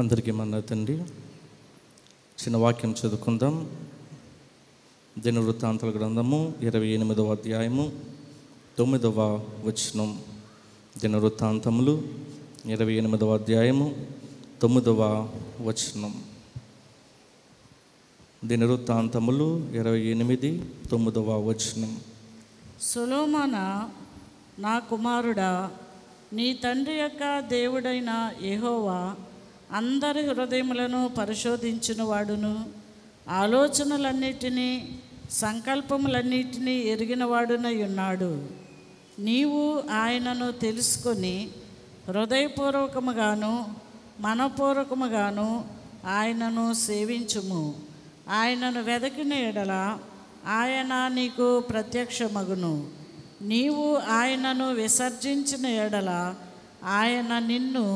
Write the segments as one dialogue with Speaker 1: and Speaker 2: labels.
Speaker 1: అందరికీ మన తండ్రి చిన్న వాక్యం చదువుకుందాం దిన వృత్తాంతల గ్రంథము ఇరవై ఎనిమిదవ అధ్యాయము తొమ్మిదవ వచనం దిన వృత్తాంతములు ఇరవై ఎనిమిదవ అధ్యాయము తొమ్మిదవ వచనం దిన వృత్తాంతములు ఇరవై ఎనిమిది తొమ్మిదవ వచనం
Speaker 2: సులోమన నా కుమారుడా నీ తండ్రి యొక్క దేవుడైన యహోవా అందరి హృదయములను పరిశోధించిన వాడును ఆలోచనలన్నిటినీ సంకల్పములన్నిటినీ ఎరిగినవాడునై ఉన్నాడు నీవు ఆయనను తెలుసుకొని హృదయపూర్వకముగాను మనపూర్వకముగాను ఆయనను సేవించుము ఆయనను వెదకిన ఎడల ఆయన నీకు ప్రత్యక్షమగును నీవు ఆయనను విసర్జించిన ఎడల ఆయన నిన్ను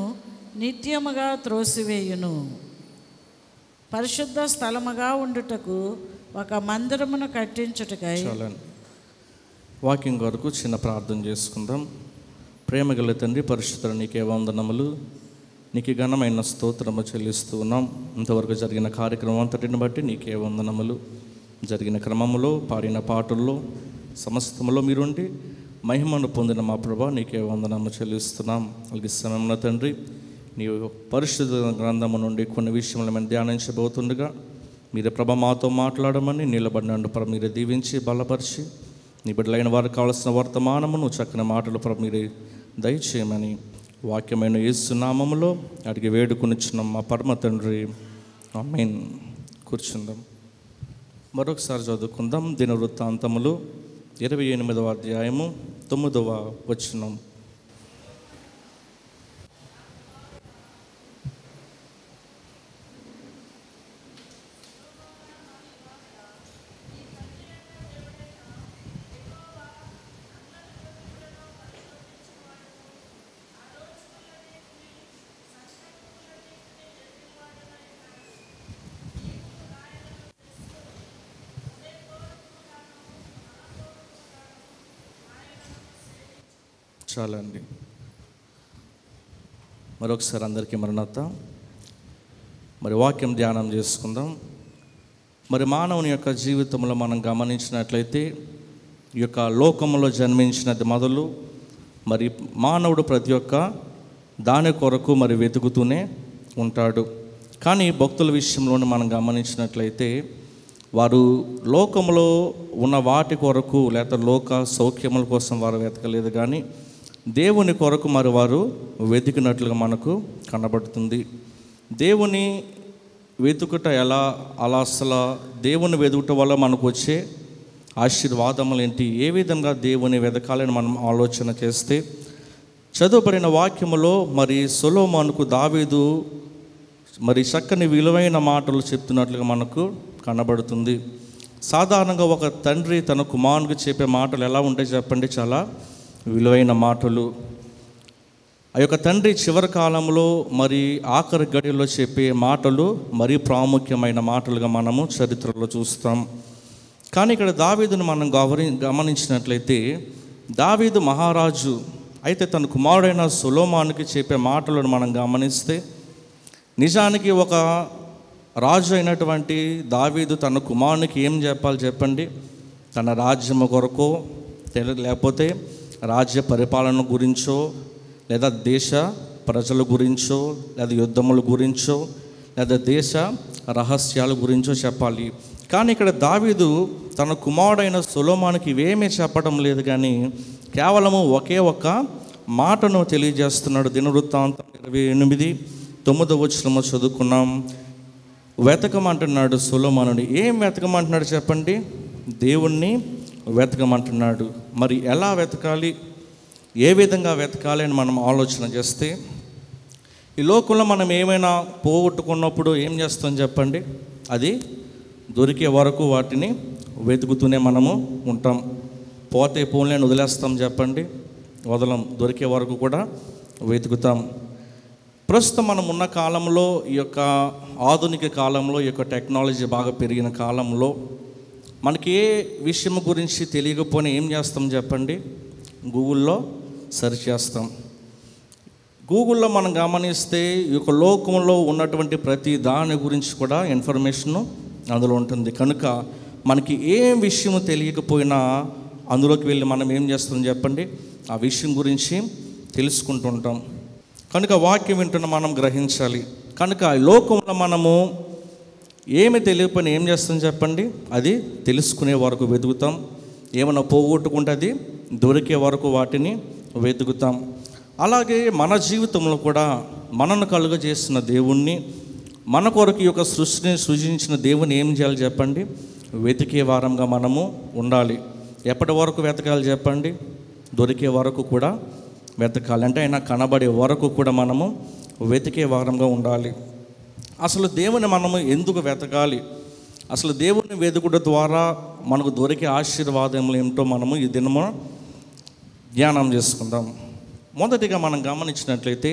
Speaker 2: నిత్యముగా త్రోసివేయును పరిశుద్ధ స్థలముగా ఉండుటకు ఒక మందిరమును కట్టించుటకై
Speaker 1: వాకింగ్ వరకు చిన్న ప్రార్థన చేసుకుందాం ప్రేమ గల తండ్రి పరిశుద్ధ నీకే వందనములు నీకు ఘనమైన స్తోత్రము చెల్లిస్తూ ఉన్నాం ఇంతవరకు జరిగిన కార్యక్రమం అంతటిని బట్టి నీకే వందనములు జరిగిన క్రమములో పాడిన పాటల్లో సమస్తములో మీరుండి మహిమను పొందిన మా ప్రభా నీకే వందనము చెల్లిస్తున్నాం అలాగే సమయంలో తండ్రి నీ పరిశుద్ధ గ్రంథము నుండి కొన్ని విషయంలో మేము ధ్యానించబోతుండగా మీరు ప్రభ మాతో మాట్లాడమని నిలబడినందు ప్రభ మీరు దీవించి బలపరిచి నీ బిడ్డలైన వారికి కావాల్సిన వర్తమానమును చక్కని మాటలు ప్రభ మీరు దయచేయమని వాక్యమైన ఏసునామములో అడిగి వేడుకునిచ్చున్నాం మా పరమ తండ్రి మెయిన్ కూర్చుందాం మరొకసారి చదువుకుందాం దిన వృత్తాంతములు ఇరవై ఎనిమిదవ అధ్యాయము తొమ్మిదవ వచనం చాలండి మరొకసారి అందరికీ మరణత మరి వాక్యం ధ్యానం చేసుకుందాం మరి మానవుని యొక్క జీవితంలో మనం గమనించినట్లయితే ఈ యొక్క లోకంలో జన్మించినది మొదలు మరి మానవుడు ప్రతి ఒక్క దాని కొరకు మరి వెతుకుతూనే ఉంటాడు కానీ భక్తుల విషయంలోనే మనం గమనించినట్లయితే వారు లోకంలో ఉన్న వాటి కొరకు లేకపోతే లోక సౌఖ్యముల కోసం వారు వెతకలేదు కానీ దేవుని కొరకు మరి వారు వెతికినట్లుగా మనకు కనబడుతుంది దేవుని వెతుకుట ఎలా అలా అసలు దేవుని వెతుకుట వల్ల మనకు వచ్చే ఆశీర్వాదములు ఏంటి ఏ విధంగా దేవుని వెతకాలని మనం ఆలోచన చేస్తే చదువుబడిన వాక్యములో మరి సొలోమానుకు దావీదు మరి చక్కని విలువైన మాటలు చెప్తున్నట్లుగా మనకు కనబడుతుంది సాధారణంగా ఒక తండ్రి తన కుమారునికి చెప్పే మాటలు ఎలా ఉంటాయి చెప్పండి చాలా విలువైన మాటలు ఆ యొక్క తండ్రి చివరి కాలంలో మరి ఆఖరి గడిలో చెప్పే మాటలు మరీ ప్రాముఖ్యమైన మాటలుగా మనము చరిత్రలో చూస్తాం కానీ ఇక్కడ దావీదును మనం గవని గమనించినట్లయితే దావీదు మహారాజు అయితే తన కుమారుడైన సులోమానికి చెప్పే మాటలను మనం గమనిస్తే నిజానికి ఒక రాజు అయినటువంటి దావీదు తన కుమారునికి ఏం చెప్పాలి చెప్పండి తన రాజ్యము కొరకు లేకపోతే రాజ్య పరిపాలన గురించో లేదా దేశ ప్రజల గురించో లేదా యుద్ధముల గురించో లేదా దేశ రహస్యాల గురించో చెప్పాలి కానీ ఇక్కడ దావీదు తన కుమారుడైన సులోమానికి ఇవేమీ చెప్పడం లేదు కానీ కేవలము ఒకే ఒక్క మాటను తెలియజేస్తున్నాడు దినవృత్తాంతం ఇరవై ఎనిమిది తొమ్మిదవ శ్రమ చదువుకున్నాం వెతకమంటున్నాడు సులోమానుడు ఏం వెతకమంటున్నాడు చెప్పండి దేవుణ్ణి వెతకమంటున్నాడు మరి ఎలా వెతకాలి ఏ విధంగా వెతకాలి అని మనం ఆలోచన చేస్తే ఈ లోకంలో మనం ఏమైనా పోగొట్టుకున్నప్పుడు ఏం చేస్తాం చెప్పండి అది దొరికే వరకు వాటిని వెతుకుతూనే మనము ఉంటాం పోతే పోన్లేని వదిలేస్తాం చెప్పండి వదలం దొరికే వరకు కూడా వెతుకుతాం ప్రస్తుతం మనం ఉన్న కాలంలో ఈ యొక్క ఆధునిక కాలంలో ఈ యొక్క టెక్నాలజీ బాగా పెరిగిన కాలంలో మనకి ఏ విషయం గురించి తెలియకపోయినా ఏం చేస్తాం చెప్పండి గూగుల్లో సెర్చ్ చేస్తాం గూగుల్లో మనం గమనిస్తే ఈ యొక్క లోకంలో ఉన్నటువంటి ప్రతి దాని గురించి కూడా ఇన్ఫర్మేషన్ అందులో ఉంటుంది కనుక మనకి ఏం విషయం తెలియకపోయినా అందులోకి వెళ్ళి మనం ఏం చేస్తాం చెప్పండి ఆ విషయం గురించి తెలుసుకుంటుంటాం కనుక వాక్యం వింటున్న మనం గ్రహించాలి కనుక లోకంలో మనము ఏమి తెలియపని ఏం చేస్తాం చెప్పండి అది తెలుసుకునే వరకు వెతుకుతాం ఏమైనా పోగొట్టుకుంటే అది దొరికే వరకు వాటిని వెతుకుతాం అలాగే మన జీవితంలో కూడా మనను కలుగజేసిన దేవుణ్ణి మన కొరకు యొక్క సృష్టిని సృజించిన దేవుని ఏం చేయాలి చెప్పండి వెతికే వారంగా మనము ఉండాలి ఎప్పటి వరకు వెతకాలి చెప్పండి దొరికే వరకు కూడా వెతకాలి అంటే ఆయన కనబడే వరకు కూడా మనము వెతికే వారంగా ఉండాలి అసలు దేవుని మనము ఎందుకు వెతకాలి అసలు దేవుని వెతుకుట ద్వారా మనకు దొరికే ఆశీర్వాదములు ఏమిటో మనము ఈ దినము ధ్యానం చేసుకుందాం మొదటిగా మనం గమనించినట్లయితే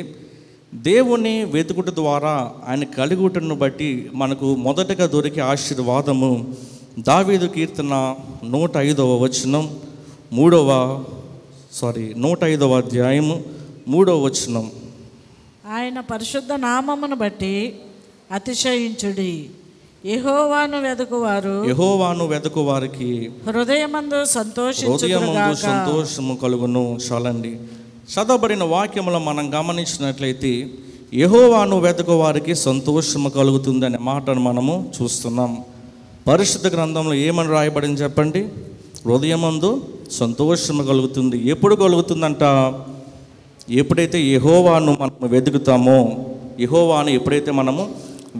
Speaker 1: దేవుని వెతుకుట ద్వారా ఆయన కలిగుటను బట్టి మనకు మొదటగా దొరికే ఆశీర్వాదము దావీదు కీర్తన నూట ఐదవ వచనం మూడవ సారీ నూట ఐదవ అధ్యాయము మూడవ వచనం
Speaker 2: ఆయన పరిశుద్ధ నామమును బట్టి అతిశయించుడి యహోవాను వెదకువారు యహోవాను వారికి హృదయమందు సంతోషం సంతోషము
Speaker 1: కలుగును చాలండి చదవబడిన వాక్యములో మనం గమనించినట్లయితే యహోవాను వెతకవారికి సంతోషము కలుగుతుందనే మాటను మనము చూస్తున్నాం పరిశుద్ధ గ్రంథంలో ఏమని రాయబడింది చెప్పండి హృదయమందు సంతోషము కలుగుతుంది ఎప్పుడు కలుగుతుందంట ఎప్పుడైతే యహోవాను మనం వెతుకుతామో యహోవాను ఎప్పుడైతే మనము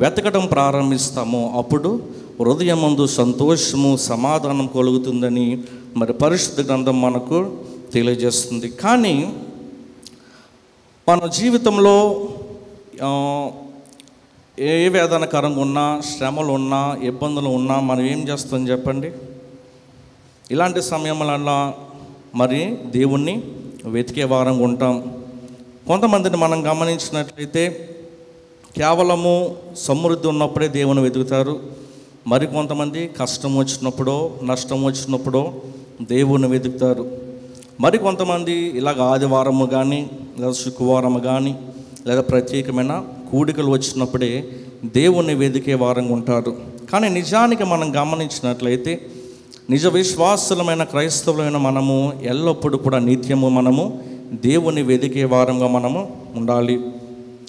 Speaker 1: వెతకడం ప్రారంభిస్తామో అప్పుడు హృదయమందు సంతోషము సమాధానం కలుగుతుందని మరి పరిశుద్ధ గ్రంథం మనకు తెలియజేస్తుంది కానీ మన జీవితంలో ఏ వేదనకరంగా ఉన్నా శ్రమలు ఉన్నా ఇబ్బందులు ఉన్నా మనం ఏం చేస్తాం చెప్పండి ఇలాంటి సమయంలో మరి దేవుణ్ణి వెతికే వారంగా ఉంటాం కొంతమందిని మనం గమనించినట్లయితే కేవలము సమృద్ధి ఉన్నప్పుడే దేవుని వెతుకుతారు మరికొంతమంది కష్టం వచ్చినప్పుడో నష్టం వచ్చినప్పుడో దేవుని వెతుకుతారు మరికొంతమంది ఇలాగ ఆదివారము కానీ లేదా శుక్రవారము కానీ లేదా ప్రత్యేకమైన కూడికలు వచ్చినప్పుడే దేవుణ్ణి వెతికే వారంగా ఉంటారు కానీ నిజానికి మనం గమనించినట్లయితే నిజ విశ్వాసులమైన క్రైస్తవులైన మనము ఎల్లప్పుడూ కూడా నిత్యము మనము దేవుని వెతికే వారంగా మనము ఉండాలి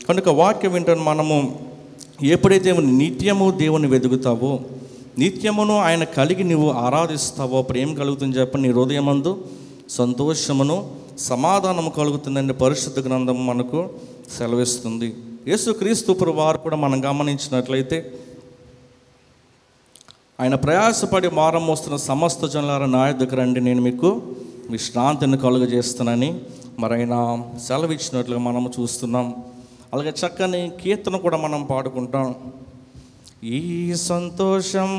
Speaker 1: కనుక వాక్యం వింటాను మనము ఎప్పుడైతే నిత్యము దేవుని వెతుకుతావో నిత్యమును ఆయన కలిగి నువ్వు ఆరాధిస్తావో ప్రేమ కలుగుతుంది చెప్పి నీ హృదయమందు సంతోషమును సమాధానము కలుగుతుందని పరిశుద్ధ గ్రంథం మనకు సెలవిస్తుంది యేసుక్రీస్తు వారు కూడా మనం గమనించినట్లయితే ఆయన ప్రయాసపడి మారం మోస్తున్న సమస్త జనులారా నాయ దగ్గర అండి నేను మీకు విశ్రాంతిని కలుగజేస్తానని మరైనా సెలవిచ్చినట్లుగా మనము చూస్తున్నాం అలాగే చక్కని కీర్తన కూడా మనం పాడుకుంటాం ఈ సంతోషం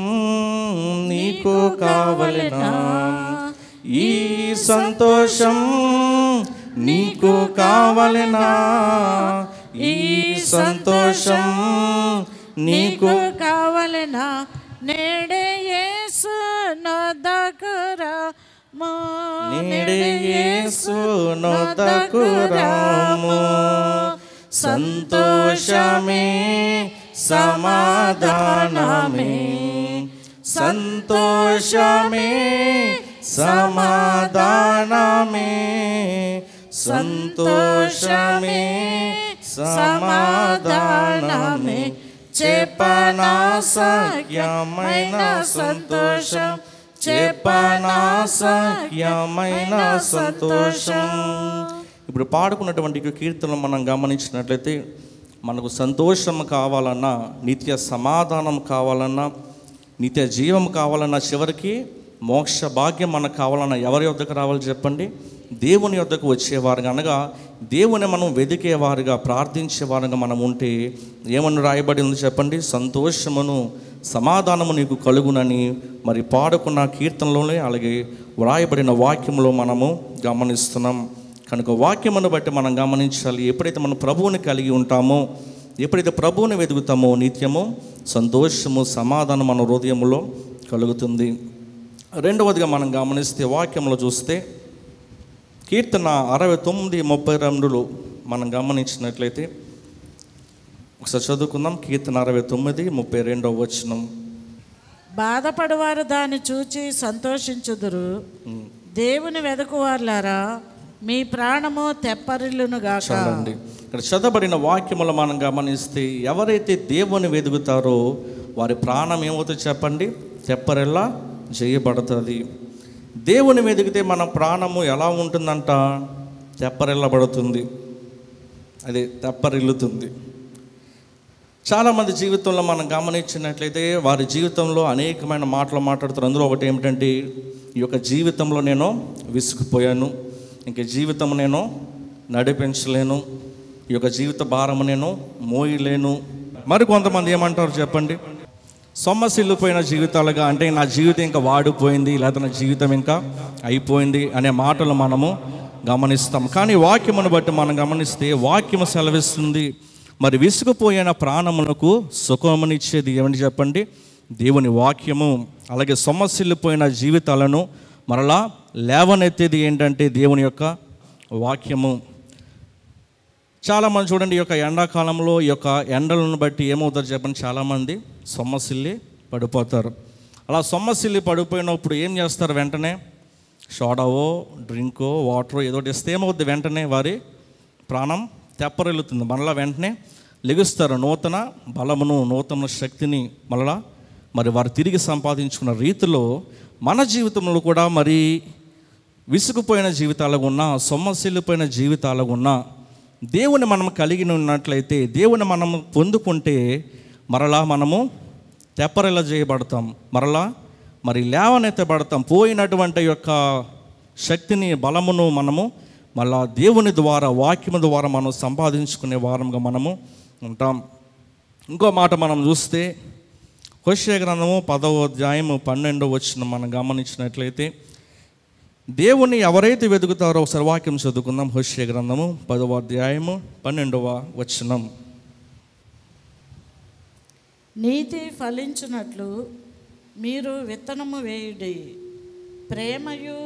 Speaker 1: నీకు కావలనా ఈ సంతోషం
Speaker 3: నీకు కావలనా ఈ సంతోషం నీకు
Speaker 2: కావలనా నేడే యేసు నా మా
Speaker 3: నేడే యేసు నా सन्तोषं मे मे सन्तोषं मे मे सन्तोषं समादानमि क्षे पख्यमयन
Speaker 1: सन्तोषं क्षेपाना सख्यमयन सन्तोषम् ఇప్పుడు పాడుకున్నటువంటి కీర్తనలు మనం గమనించినట్లయితే మనకు సంతోషం కావాలన్నా నిత్య సమాధానం కావాలన్నా నిత్య జీవం కావాలన్నా చివరికి మోక్ష భాగ్యం మనకు కావాలన్నా ఎవరి వద్దకు రావాలి చెప్పండి దేవుని వద్దకు వచ్చేవారుగా అనగా దేవుని మనం వెదికేవారుగా ప్రార్థించేవారుగా మనం ఉంటే ఏమన్నా రాయబడి ఉంది చెప్పండి సంతోషమును సమాధానము నీకు కలుగునని మరి పాడుకున్న కీర్తనలోనే అలాగే వ్రాయబడిన వాక్యంలో మనము గమనిస్తున్నాం కనుక వాక్యమును బట్టి మనం గమనించాలి ఎప్పుడైతే మనం ప్రభువుని కలిగి ఉంటామో ఎప్పుడైతే ప్రభువుని వెతుకుతామో నిత్యము సంతోషము సమాధానం మన హృదయంలో కలుగుతుంది రెండవదిగా మనం గమనిస్తే వాక్యంలో చూస్తే కీర్తన అరవై తొమ్మిది ముప్పై రెండులో మనం గమనించినట్లయితే ఒకసారి చదువుకుందాం కీర్తన అరవై తొమ్మిది ముప్పై రెండవ వచనం
Speaker 2: బాధపడవారు దాన్ని చూచి సంతోషించుదురు దేవుని వెదకువారులారా మీ ప్రాణము తెప్పరిల్లునుగాక చూడండి
Speaker 1: ఇక్కడ చదవబడిన వాక్యముల మనం గమనిస్తే ఎవరైతే దేవుని వెదుగుతారో వారి ప్రాణం ఏమవుతుందో చెప్పండి తెప్పరిల్లా చేయబడుతుంది దేవుని వెదిగితే మన ప్రాణము ఎలా ఉంటుందంట తెప్పరిల్లబడుతుంది అది తెప్పరిల్లుతుంది చాలామంది జీవితంలో మనం గమనించినట్లయితే వారి జీవితంలో అనేకమైన మాటలు మాట్లాడుతారు అందులో ఒకటి ఏమిటంటే ఈ యొక్క జీవితంలో నేను విసుకుపోయాను ఇంక జీవితం నేను నడిపించలేను ఈ యొక్క జీవిత భారం నేను మోయలేను మరి కొంతమంది ఏమంటారు చెప్పండి సొమ్మసిల్లిపోయిన జీవితాలుగా అంటే నా జీవితం ఇంకా వాడిపోయింది లేదా నా జీవితం ఇంకా అయిపోయింది అనే మాటలు మనము గమనిస్తాం కానీ వాక్యమును బట్టి మనం గమనిస్తే వాక్యము సెలవిస్తుంది మరి విసుగుపోయిన ప్రాణములకు సుఖమునిచ్చేది ఏమని చెప్పండి దేవుని వాక్యము అలాగే సొమ్మసిల్లిపోయిన జీవితాలను మరలా లేవనెత్తేది ఏంటంటే దేవుని యొక్క వాక్యము చాలామంది చూడండి ఈ యొక్క ఎండాకాలంలో ఈ యొక్క ఎండలను బట్టి ఏమవుతారు చెప్పండి చాలామంది సొమ్మసిల్లి పడిపోతారు అలా సొమ్మసిల్లి పడిపోయినప్పుడు ఏం చేస్తారు వెంటనే సోడావో డ్రింకో వాటరో ఏదో ఇస్తే ఏమవుద్ది వెంటనే వారి ప్రాణం తెప్పరెళ్ళుతుంది మరలా వెంటనే లెగుస్తారు నూతన బలమును నూతన శక్తిని మరలా మరి వారు తిరిగి సంపాదించుకున్న రీతిలో మన జీవితంలో కూడా మరి విసుగుపోయిన జీవితాలకు ఉన్న పోయిన జీవితాలకు ఉన్నా దేవుని మనం కలిగి ఉన్నట్లయితే దేవుని మనం పొందుకుంటే మరలా మనము తెప్పరెల చేయబడతాం మరలా మరి లేవనెత్తబడతాం పోయినటువంటి యొక్క శక్తిని బలమును మనము మళ్ళా దేవుని ద్వారా వాక్యము ద్వారా మనం సంపాదించుకునే వారంగా మనము ఉంటాం ఇంకో మాట మనం చూస్తే హోషే గ్రంథము పదవ అధ్యాయము పన్నెండో వచ్చిన మనం గమనించినట్లయితే దేవుణ్ణి ఎవరైతే వెతుకుతారో సర్వాక్యం చదువుకుందాం హృష్య గ్రంథము పదవ అధ్యాయము పన్నెండవ వచనం
Speaker 2: నీతి ఫలించినట్లు మీరు విత్తనము వేయుడి ప్రేమయు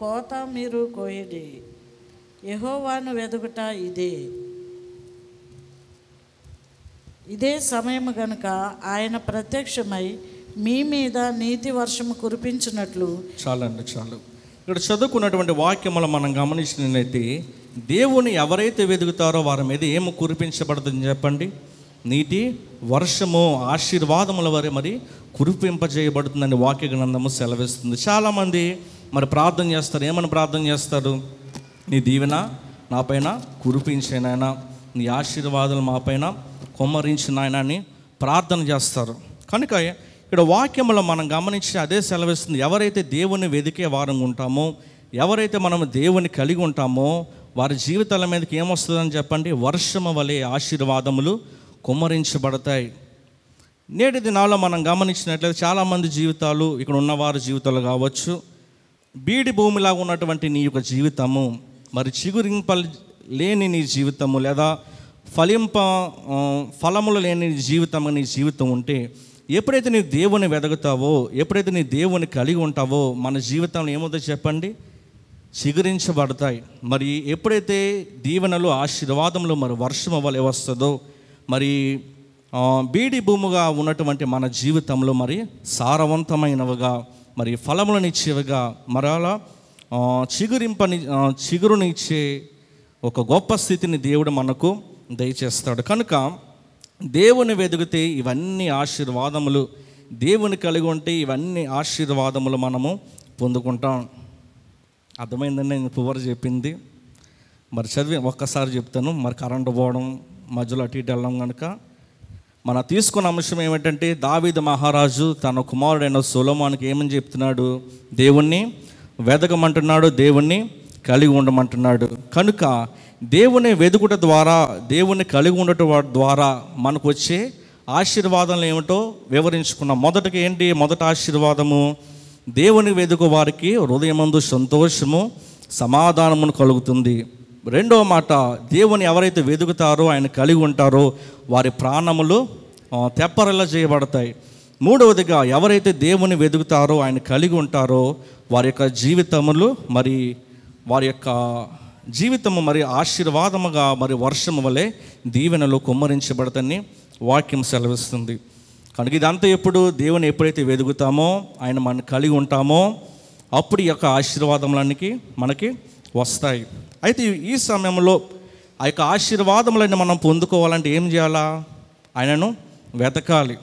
Speaker 2: కోత మీరు కోయుడి యహోవాను వెదుకుట ఇదే ఇదే సమయము గనుక ఆయన ప్రత్యక్షమై మీ మీద నీతి వర్షము కురిపించినట్లు
Speaker 1: చాలండి చాలు ఇక్కడ చదువుకున్నటువంటి వాక్యములు మనం గమనించినట్లయితే దేవుని ఎవరైతే వెతుకుతారో వారి మీద ఏమి కురిపించబడుతుందని చెప్పండి నీటి వర్షము ఆశీర్వాదముల వారి మరి కురిపింపజేయబడుతుందని వాక్య గ్రంథము సెలవిస్తుంది చాలామంది మరి ప్రార్థన చేస్తారు ఏమని ప్రార్థన చేస్తారు నీ దీవెన నా పైన కురిపించేనాయనా నీ ఆశీర్వాదాలు మా పైన కొమ్మరించినాయన అని ప్రార్థన చేస్తారు కనుక ఇక్కడ వాక్యంలో మనం గమనించి అదే సెలవిస్తుంది ఎవరైతే దేవుని వెదికే వారం ఉంటామో ఎవరైతే మనం దేవుని కలిగి ఉంటామో వారి జీవితాల మీదకి ఏమొస్తుందని చెప్పండి వర్షం వలె ఆశీర్వాదములు కుమ్మరించబడతాయి నేటి దినాల్లో మనం గమనించినట్లయితే చాలామంది జీవితాలు ఇక్కడ ఉన్నవారి జీవితాలు కావచ్చు బీడి భూమిలాగా ఉన్నటువంటి నీ యొక్క జీవితము మరి చిగురింప లేని నీ జీవితము లేదా ఫలింప ఫలములు లేని జీవితం నీ జీవితం ఉంటే ఎప్పుడైతే నీ దేవుని వెదగుతావో ఎప్పుడైతే నీ దేవుని కలిగి ఉంటావో మన జీవితంలో ఏముందో చెప్పండి చిగురించబడతాయి మరి ఎప్పుడైతే దీవెనలు ఆశీర్వాదంలో మరి వర్షం అవ్వాలి వస్తుందో మరి బీడి భూముగా ఉన్నటువంటి మన జీవితంలో మరి సారవంతమైనవిగా మరి ఫలములనిచ్చేవిగా మరలా చిగురింపని చిగురునిచ్చే ఒక గొప్ప స్థితిని దేవుడు మనకు దయచేస్తాడు కనుక దేవుని వెదిగితే ఇవన్నీ ఆశీర్వాదములు దేవుని కలిగి ఉంటే ఇవన్నీ ఆశీర్వాదములు మనము పొందుకుంటాం అర్థమైందని నేను పువ్వరు చెప్పింది మరి చదివి ఒక్కసారి చెప్తాను మరి కరెంటు పోవడం మధ్యలో అటు ఇటు వెళ్ళడం కనుక మన తీసుకున్న అంశం ఏమిటంటే దావీద్ మహారాజు తన కుమారుడైన సులమానికి ఏమని చెప్తున్నాడు దేవుణ్ణి వెదకమంటున్నాడు దేవుణ్ణి కలిగి ఉండమంటున్నాడు కనుక దేవుని వెదుకుట ద్వారా దేవుని కలిగి ఉండటం ద్వారా మనకు వచ్చే ఆశీర్వాదాలు ఏమిటో వివరించుకున్నాం మొదటగా ఏంటి మొదట ఆశీర్వాదము దేవుని వెదుకు వారికి హృదయమందు సంతోషము సమాధానమును కలుగుతుంది రెండవ మాట దేవుని ఎవరైతే వెదుకుతారో ఆయన కలిగి ఉంటారో వారి ప్రాణములు తెప్పరలా చేయబడతాయి మూడవదిగా ఎవరైతే దేవుని వెదుకుతారో ఆయన కలిగి ఉంటారో వారి యొక్క జీవితములు మరి వారి యొక్క జీవితము మరి ఆశీర్వాదముగా మరి వర్షము వలె దీవెనలో కుమ్మరించబడతని వాక్యం సెలవిస్తుంది కనుక ఇదంతా ఎప్పుడు దేవుని ఎప్పుడైతే వెదుగుతామో ఆయన మనం కలిగి ఉంటామో అప్పుడు ఈ యొక్క ఆశీర్వాదములన్నీ మనకి వస్తాయి అయితే ఈ సమయంలో ఆ యొక్క ఆశీర్వాదములన్నీ మనం పొందుకోవాలంటే ఏం చేయాలా ఆయనను వెతకాలి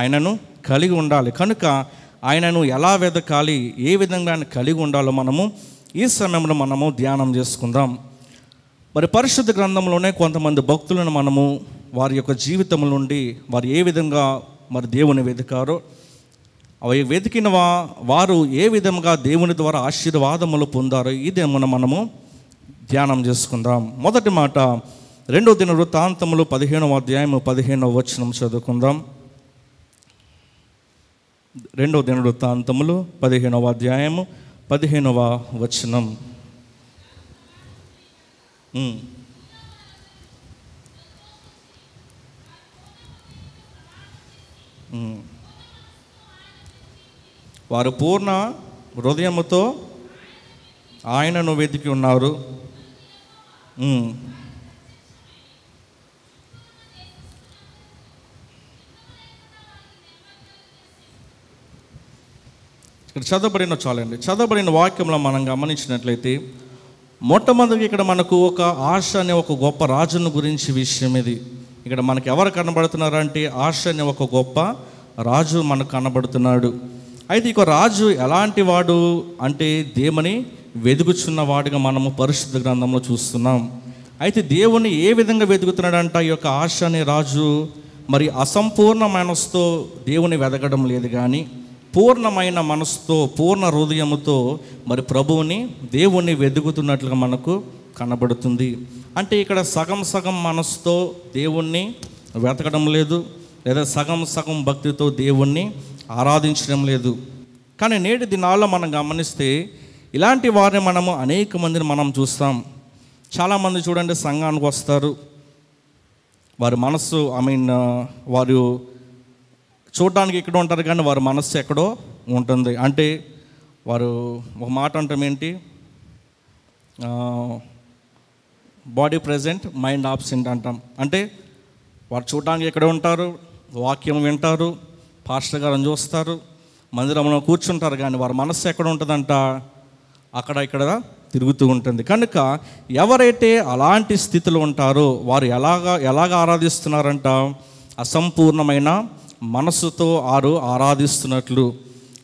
Speaker 1: ఆయనను కలిగి ఉండాలి కనుక ఆయనను ఎలా వెతకాలి ఏ విధంగా ఆయన కలిగి ఉండాలో మనము ఈ సమయంలో మనము ధ్యానం చేసుకుందాం మరి పరిశుద్ధ గ్రంథంలోనే కొంతమంది భక్తులను మనము వారి యొక్క జీవితం నుండి వారు ఏ విధంగా మరి దేవుని వెతికారో అవి వెతికిన వా వారు ఏ విధంగా దేవుని ద్వారా ఆశీర్వాదములు పొందారో ఇది మనం మనము ధ్యానం చేసుకుందాం మొదటి మాట రెండో దిన వృత్తాంతములు పదిహేనవ అధ్యాయము పదిహేనవ వచనం చదువుకుందాం రెండో దిన వృత్తాంతములు పదిహేనవ అధ్యాయము పదిహేనవ వచనం వారు పూర్ణ హృదయముతో ఆయనను వెతికి ఉన్నారు ఇక్కడ చదవబడిన చాలండి చదవబడిన వాక్యంలో మనం గమనించినట్లయితే మొట్టమొదటి ఇక్కడ మనకు ఒక ఆశ అనే ఒక గొప్ప రాజును గురించి విషయం ఇది ఇక్కడ మనకు ఎవరు కనబడుతున్నారంటే ఆశ అనే ఒక గొప్ప రాజు మనకు కనబడుతున్నాడు అయితే ఇక రాజు ఎలాంటి వాడు అంటే దేవుని వెదుగుచున్నవాడుగా మనము పరిశుద్ధ గ్రంథంలో చూస్తున్నాం అయితే దేవుని ఏ విధంగా వెతుకుతున్నాడంట ఈ యొక్క ఆశ అనే రాజు మరి అసంపూర్ణ మనస్తో దేవుని వెదగడం లేదు కానీ పూర్ణమైన మనసుతో పూర్ణ హృదయముతో మరి ప్రభువుని దేవుణ్ణి వెతుకుతున్నట్లుగా మనకు కనబడుతుంది అంటే ఇక్కడ సగం సగం మనసుతో దేవుణ్ణి వెతకడం లేదు లేదా సగం సగం భక్తితో దేవుణ్ణి ఆరాధించడం లేదు కానీ నేటి దినాల్లో మనం గమనిస్తే ఇలాంటి వారిని మనము అనేక మందిని మనం చూస్తాం చాలామంది చూడండి సంఘానికి వస్తారు వారి మనస్సు ఐ మీన్ వారు చూడడానికి ఇక్కడ ఉంటారు కానీ వారి మనస్సు ఎక్కడో ఉంటుంది అంటే వారు ఒక మాట అంటాం ఏంటి బాడీ ప్రజెంట్ మైండ్ ఆబ్సెంట్ అంటాం అంటే వారు చూడడానికి ఎక్కడ ఉంటారు వాక్యం వింటారు పాస్టర్ గారు చూస్తారు మందిరంలో కూర్చుంటారు కానీ వారి మనస్సు ఎక్కడ ఉంటుందంట అక్కడ ఇక్కడ తిరుగుతూ ఉంటుంది కనుక ఎవరైతే అలాంటి స్థితిలో ఉంటారో వారు ఎలాగా ఎలాగ ఆరాధిస్తున్నారంట అసంపూర్ణమైన మనస్సుతో ఆరు ఆరాధిస్తున్నట్లు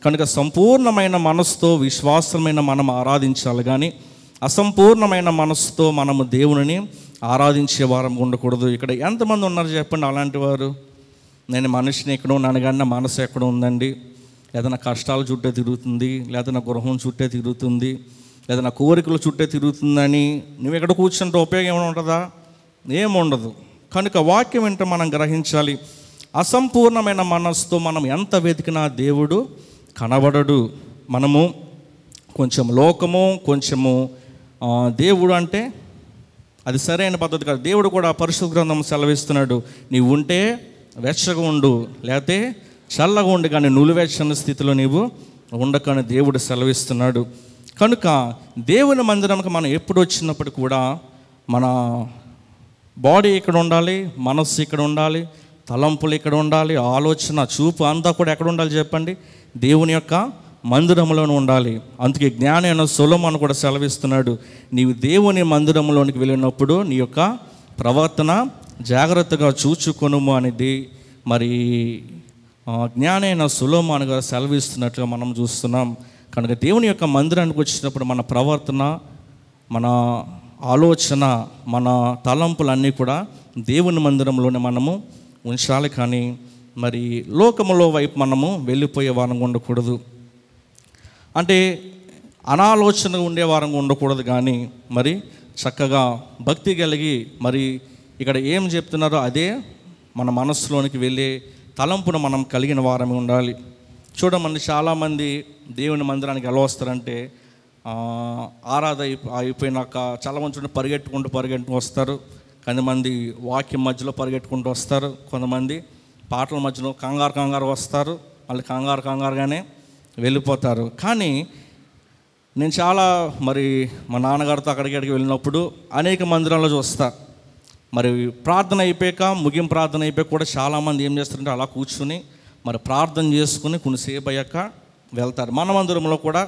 Speaker 1: కనుక సంపూర్ణమైన మనస్సుతో విశ్వాసమైన మనం ఆరాధించాలి కానీ అసంపూర్ణమైన మనస్సుతో మనము దేవుని ఆరాధించే వారం ఉండకూడదు ఇక్కడ ఎంతమంది ఉన్నారు చెప్పండి అలాంటి వారు నేను మనిషిని ఎక్కడో నా మనసు ఎక్కడ ఉందండి లేదా కష్టాల చుట్టే తిరుగుతుంది లేదా నా గృహం చుట్టే తిరుగుతుంది లేదా కోరికలు కోరికల చుట్టే తిరుగుతుందని నువ్వు ఎక్కడ కూర్చుంటే ఉపయోగం ఏమైనా ఉంటుందా ఏముండదు కనుక వాక్యం ఏంటో మనం గ్రహించాలి అసంపూర్ణమైన మనస్సుతో మనం ఎంత వెతికినా దేవుడు కనబడడు మనము కొంచెం లోకము కొంచెము దేవుడు అంటే అది సరైన పద్ధతి కాదు దేవుడు కూడా పరిశుద్ధ గ్రంథం సెలవిస్తున్నాడు నీవు ఉంటే వెచ్చగా ఉండు లేకపోతే చల్లగా ఉండు కానీ నులివెచ్చని స్థితిలో నీవు ఉండకని దేవుడు సెలవిస్తున్నాడు కనుక దేవుని మందిరంకి మనం ఎప్పుడు వచ్చినప్పుడు కూడా మన బాడీ ఇక్కడ ఉండాలి మనస్సు ఇక్కడ ఉండాలి తలంపులు ఇక్కడ ఉండాలి ఆలోచన చూపు అంతా కూడా ఎక్కడ ఉండాలి చెప్పండి దేవుని యొక్క మందిరంలోనే ఉండాలి అందుకే జ్ఞానైన సులమను కూడా సెలవిస్తున్నాడు నీవు దేవుని మందిరంలోనికి వెళ్ళినప్పుడు నీ యొక్క ప్రవర్తన జాగ్రత్తగా చూచుకొనుము అనేది మరి జ్ఞానైన సులోమాను గారు సెలవిస్తున్నట్టుగా మనం చూస్తున్నాం కనుక దేవుని యొక్క మందిరానికి వచ్చినప్పుడు మన ప్రవర్తన మన ఆలోచన మన తలంపులన్నీ కూడా దేవుని మందిరంలోనే మనము ఉంచాలి కానీ మరి లోకములో వైపు మనము వెళ్ళిపోయే వారంగా ఉండకూడదు అంటే అనాలోచన ఉండే వారంగా ఉండకూడదు కానీ మరి చక్కగా భక్తి కలిగి మరి ఇక్కడ ఏం చెప్తున్నారో అదే మన మనస్సులోనికి వెళ్ళే తలంపున మనం కలిగిన వారమే ఉండాలి చూడమని చాలామంది దేవుని మందిరానికి ఎలా వస్తారంటే ఆరాధ అయిపోయినాక చాలామంది చూడండి పరిగెట్టుకుంటూ పరిగెట్టుకుని వస్తారు కొంతమంది వాక్యం మధ్యలో పరిగెట్టుకుంటూ వస్తారు కొంతమంది పాటల మధ్యలో కంగారు కంగారు వస్తారు వాళ్ళు కంగారు కంగారుగానే వెళ్ళిపోతారు కానీ నేను చాలా మరి మా నాన్నగారితో అక్కడికి వెళ్ళినప్పుడు అనేక మందిరాల్లో చూస్తా మరి ప్రార్థన అయిపోయాక ముగింపు ప్రార్థన అయిపోయాక కూడా చాలామంది ఏం చేస్తారంటే అలా కూర్చుని మరి ప్రార్థన చేసుకుని కొన్నిసేపు అయ్యాక వెళ్తారు మన మందిరంలో కూడా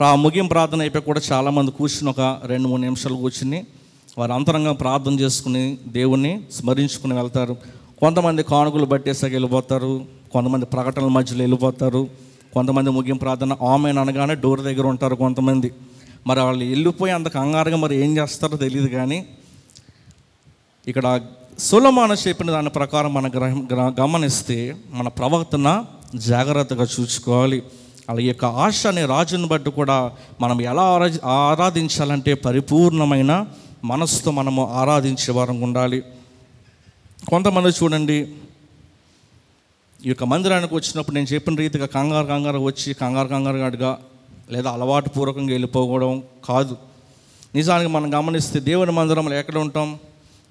Speaker 1: ప్రా ముగింపు ప్రార్థన అయిపోయాక కూడా చాలామంది కూర్చుని ఒక రెండు మూడు నిమిషాలు కూర్చుని వారు అంతరంగం ప్రార్థన చేసుకుని దేవుణ్ణి స్మరించుకుని వెళ్తారు కొంతమంది కానుకలు పట్టేసాక వెళ్ళిపోతారు కొంతమంది ప్రకటనల మధ్యలో వెళ్ళిపోతారు కొంతమంది ముగింపు ప్రార్థన ఆమెను అనగానే డోర్ దగ్గర ఉంటారు కొంతమంది మరి వాళ్ళు వెళ్ళిపోయి అంత కంగారుగా మరి ఏం చేస్తారో తెలియదు కానీ ఇక్కడ సులమాన చెప్పిన దాని ప్రకారం మన గమనిస్తే మన ప్రవర్తన జాగ్రత్తగా చూసుకోవాలి అలా యొక్క ఆశ అనే రాజుని బట్టి కూడా మనం ఎలా ఆరాధించాలంటే పరిపూర్ణమైన మనస్సుతో మనము ఆరాధించే వారం ఉండాలి కొంతమంది చూడండి ఈ యొక్క మందిరానికి వచ్చినప్పుడు నేను చెప్పిన రీతిగా కంగారు కంగారు వచ్చి కంగారు కంగారు కంగారుగాడుగా లేదా అలవాటు పూర్వకంగా వెళ్ళిపోవడం కాదు నిజానికి మనం గమనిస్తే దేవుని మందిరంలో ఎక్కడ ఉంటాం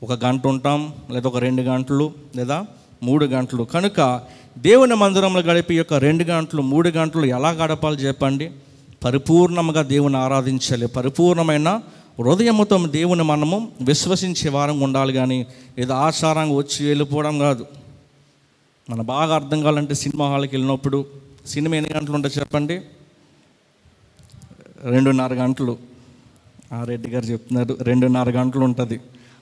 Speaker 1: ఒక గంట ఉంటాం లేదా ఒక రెండు గంటలు లేదా మూడు గంటలు కనుక దేవుని మందిరంలో గడిపే యొక్క రెండు గంటలు మూడు గంటలు ఎలా గడపాలి చెప్పండి పరిపూర్ణంగా దేవుని ఆరాధించాలి పరిపూర్ణమైన హృదయముతో దేవుని మనము విశ్వసించే వారంగా ఉండాలి కానీ ఏదో ఆచారంగా వచ్చి వెళ్ళిపోవడం కాదు మనం బాగా అర్థం కావాలంటే సినిమా హాల్కి వెళ్ళినప్పుడు సినిమా ఎన్ని గంటలు ఉంటే చెప్పండి రెండున్నర గంటలు ఆ రెడ్డి గారు చెప్తున్నారు రెండున్నర గంటలు ఉంటుంది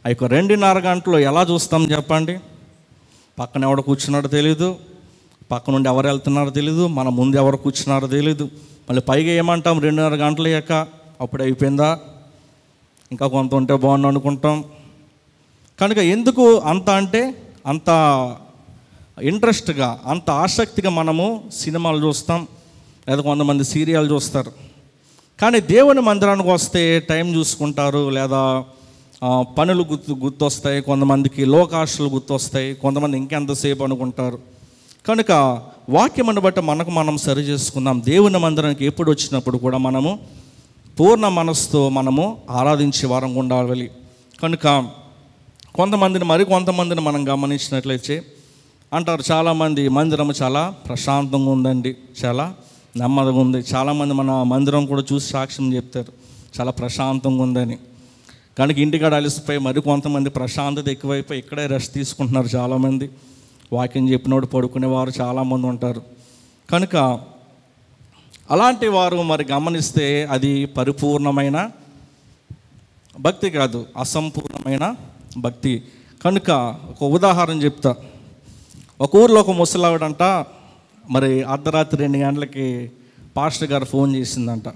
Speaker 1: ఆ యొక్క రెండున్నర గంటలు ఎలా చూస్తాం చెప్పండి పక్కన ఎవడ కూర్చున్నాడో తెలీదు పక్క నుండి ఎవరు వెళ్తున్నారో తెలీదు మన ముందు ఎవరు కూర్చున్నారో తెలీదు మళ్ళీ పైగా ఏమంటాం రెండున్నర గంటలు అయ్యాక అప్పుడు అయిపోయిందా ఇంకా కొంత ఉంటే బాగుండు అనుకుంటాం కనుక ఎందుకు అంత అంటే అంత ఇంట్రెస్ట్గా అంత ఆసక్తిగా మనము సినిమాలు చూస్తాం లేదా కొంతమంది సీరియల్ చూస్తారు కానీ దేవుని మందిరానికి వస్తే టైం చూసుకుంటారు లేదా పనులు గుర్తు గుర్తొస్తాయి కొంతమందికి లోకాశలు గుర్తొస్తాయి కొంతమంది ఇంకెంతసేపు అనుకుంటారు కనుక వాక్యమును బట్టి మనకు మనం సరి చేసుకుందాం దేవుని మందిరానికి ఎప్పుడు వచ్చినప్పుడు కూడా మనము పూర్ణ మనస్సుతో మనము ఆరాధించే వారం ఉండాలి కనుక కొంతమందిని మరి కొంతమందిని మనం గమనించినట్లయితే అంటారు చాలామంది మందిరం చాలా ప్రశాంతంగా ఉందండి చాలా నెమ్మదిగా ఉంది చాలామంది మన మందిరం కూడా చూసి సాక్ష్యం చెప్తారు చాలా ప్రశాంతంగా ఉందని కనుక ఇంటికాడ అలసిపోయి మరి కొంతమంది ప్రశాంతత ఎక్కువైపోయి ఇక్కడే రెస్ట్ తీసుకుంటున్నారు చాలామంది వాకింగ్ చెప్పినోడు పడుకునేవారు చాలామంది ఉంటారు కనుక అలాంటి వారు మరి గమనిస్తే అది పరిపూర్ణమైన భక్తి కాదు అసంపూర్ణమైన భక్తి కనుక ఒక ఉదాహరణ చెప్తా ఒక ఊర్లో ఒక ముసలావిడంట మరి అర్ధరాత్రి రెండు గంటలకి పాస్టర్ గారు ఫోన్ చేసిందంట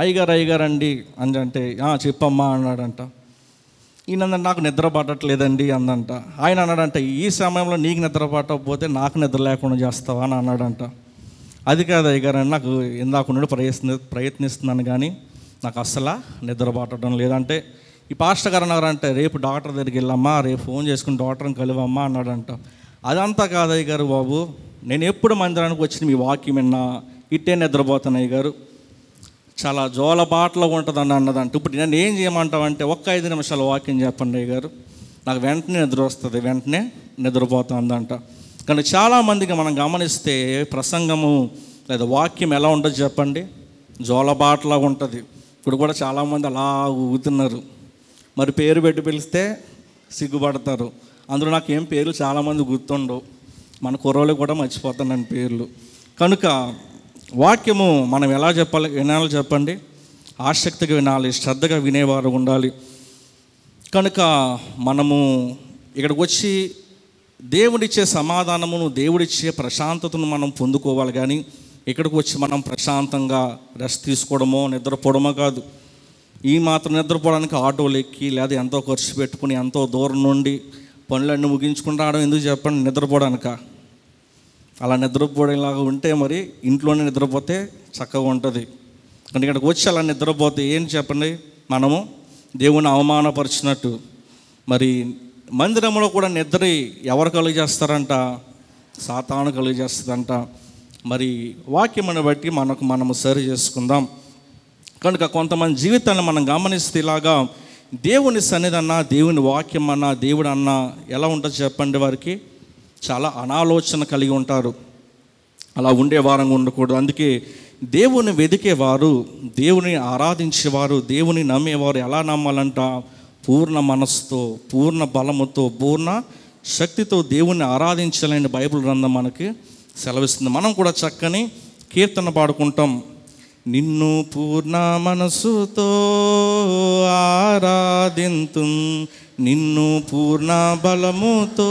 Speaker 1: అయ్యగారు అయ్యగారు అండి అని అంటే చెప్పమ్మా అన్నాడంట ఈయన నాకు నిద్ర పట్టట్లేదండి అందంట ఆయన అన్నాడంట ఈ సమయంలో నీకు నిద్ర పట్టకపోతే నాకు నిద్ర లేకుండా చేస్తావా అని అన్నాడంట అది కాదు అయ్యగారు నాకు ఇందాకుండా ప్రయత్ని ప్రయత్నిస్తున్నాను కానీ నాకు నిద్ర పట్టడం లేదంటే ఈ పాస్టర్ గారు అన్నారంటే రేపు డాక్టర్ దగ్గరికి వెళ్ళమ్మా రేపు ఫోన్ చేసుకుని డాక్టర్ని కలివమ్మా అన్నాడంట అదంతా కాదయ్య గారు బాబు నేను ఎప్పుడు మందిరానికి వచ్చిన మీ వాక్యం విన్నా ఇట్టే అయ్య గారు చాలా జోల బాటలో ఉంటుందని అన్నదంట ఇప్పుడు నేను ఏం చేయమంటావంటే ఒక్క ఐదు నిమిషాలు వాక్యం చెప్పండి అయ్య గారు నాకు వెంటనే నిద్ర వస్తుంది వెంటనే నిద్రపోతుందంట కానీ చాలామందికి మనం గమనిస్తే ప్రసంగము లేదా వాక్యం ఎలా ఉంటుంది చెప్పండి జోలబాట్లాగా ఉంటుంది ఇప్పుడు కూడా చాలామంది అలా ఊగుతున్నారు మరి పేరు పెట్టి పిలిస్తే సిగ్గుపడతారు అందులో నాకు ఏం పేర్లు చాలామంది గుర్తుండవు మన కుర్రోళ్ళు కూడా మర్చిపోతున్నాను పేర్లు కనుక వాక్యము మనం ఎలా చెప్పాలి వినాలి చెప్పండి ఆసక్తిగా వినాలి శ్రద్ధగా వినేవారు ఉండాలి కనుక మనము ఇక్కడికి వచ్చి దేవుడిచ్చే సమాధానమును దేవుడిచ్చే ప్రశాంతతను మనం పొందుకోవాలి కానీ ఇక్కడికి వచ్చి మనం ప్రశాంతంగా రెస్ట్ తీసుకోవడమో నిద్రపోవడమో కాదు ఈ మాత్రం నిద్రపోవడానికి ఆటోలు ఎక్కి లేదా ఎంతో ఖర్చు పెట్టుకుని ఎంతో దూరం నుండి పనులన్నీ ముగించుకుంటూ రావడం ఎందుకు చెప్పండి నిద్రపోవడానిక అలా నిద్రపోవడంలాగా ఉంటే మరి ఇంట్లోనే నిద్రపోతే చక్కగా ఉంటుంది కానీ ఇక్కడికి వచ్చి అలా నిద్రపోతే ఏం చెప్పండి మనము దేవుని అవమానపరిచినట్టు మరి మందిరంలో కూడా నిద్ర ఎవరు కలుగజేస్తారంట సాతాను కలుగజేస్తుందంట మరి వాక్యమును బట్టి మనకు మనము సరి చేసుకుందాం కనుక కొంతమంది జీవితాన్ని మనం గమనిస్తే ఇలాగా దేవుని సన్నిధన్నా దేవుని వాక్యం అన్నా దేవుడు అన్నా ఎలా ఉంటుంది చెప్పండి వారికి చాలా అనాలోచన కలిగి ఉంటారు అలా ఉండే వారంగా ఉండకూడదు అందుకే దేవుని వెదికేవారు దేవుని ఆరాధించేవారు దేవుని నమ్మేవారు ఎలా నమ్మాలంట పూర్ణ మనస్సుతో పూర్ణ బలముతో పూర్ణ శక్తితో దేవుణ్ణి ఆరాధించలేని బైబిల్ గ్రంథం మనకి సెలవిస్తుంది మనం కూడా చక్కని కీర్తన పాడుకుంటాం నిన్ను పూర్ణ మనసుతో ఆరాధింతు నిన్ను పూర్ణ బలముతో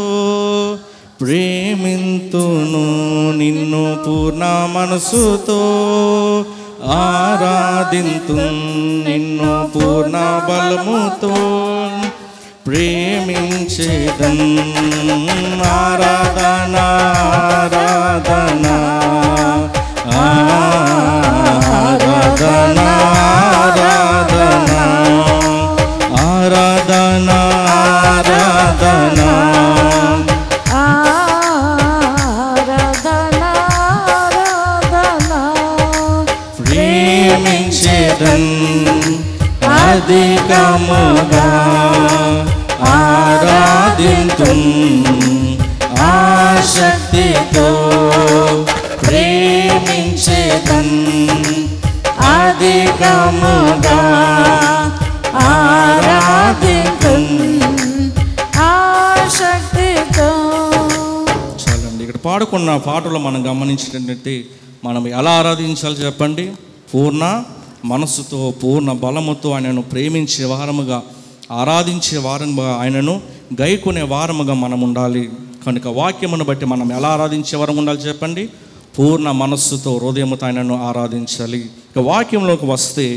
Speaker 1: ప్రేమింతును నిన్ను పూర్ణ మనసుతో ఆరాధింతు నిన్ను పూర్ణ బలముతో ప్రేమించేదం
Speaker 3: ఆరాధన ఆరాధన ఆరాధన ఘోషం అధికముగా ఆరాధించు ఆశక్తితో ప్రేమించేదం అధికముగా
Speaker 1: ఆరాధింతు
Speaker 3: ఆశక్తితో
Speaker 1: చాలండి ఇక్కడ పాడుకున్న పాటలు మనం గమనించినట్టు మనం ఎలా ఆరాధించాలి చెప్పండి పూర్ణ మనస్సుతో పూర్ణ బలముతో ఆయనను ప్రేమించే వారముగా ఆరాధించే వారముగా ఆయనను గైకునే వారముగా మనం ఉండాలి కనుక వాక్యమును బట్టి మనం ఎలా ఆరాధించే వారం ఉండాలి చెప్పండి పూర్ణ మనస్సుతో హృదయముతో ఆయనను ఆరాధించాలి ఇక వాక్యంలోకి వస్తే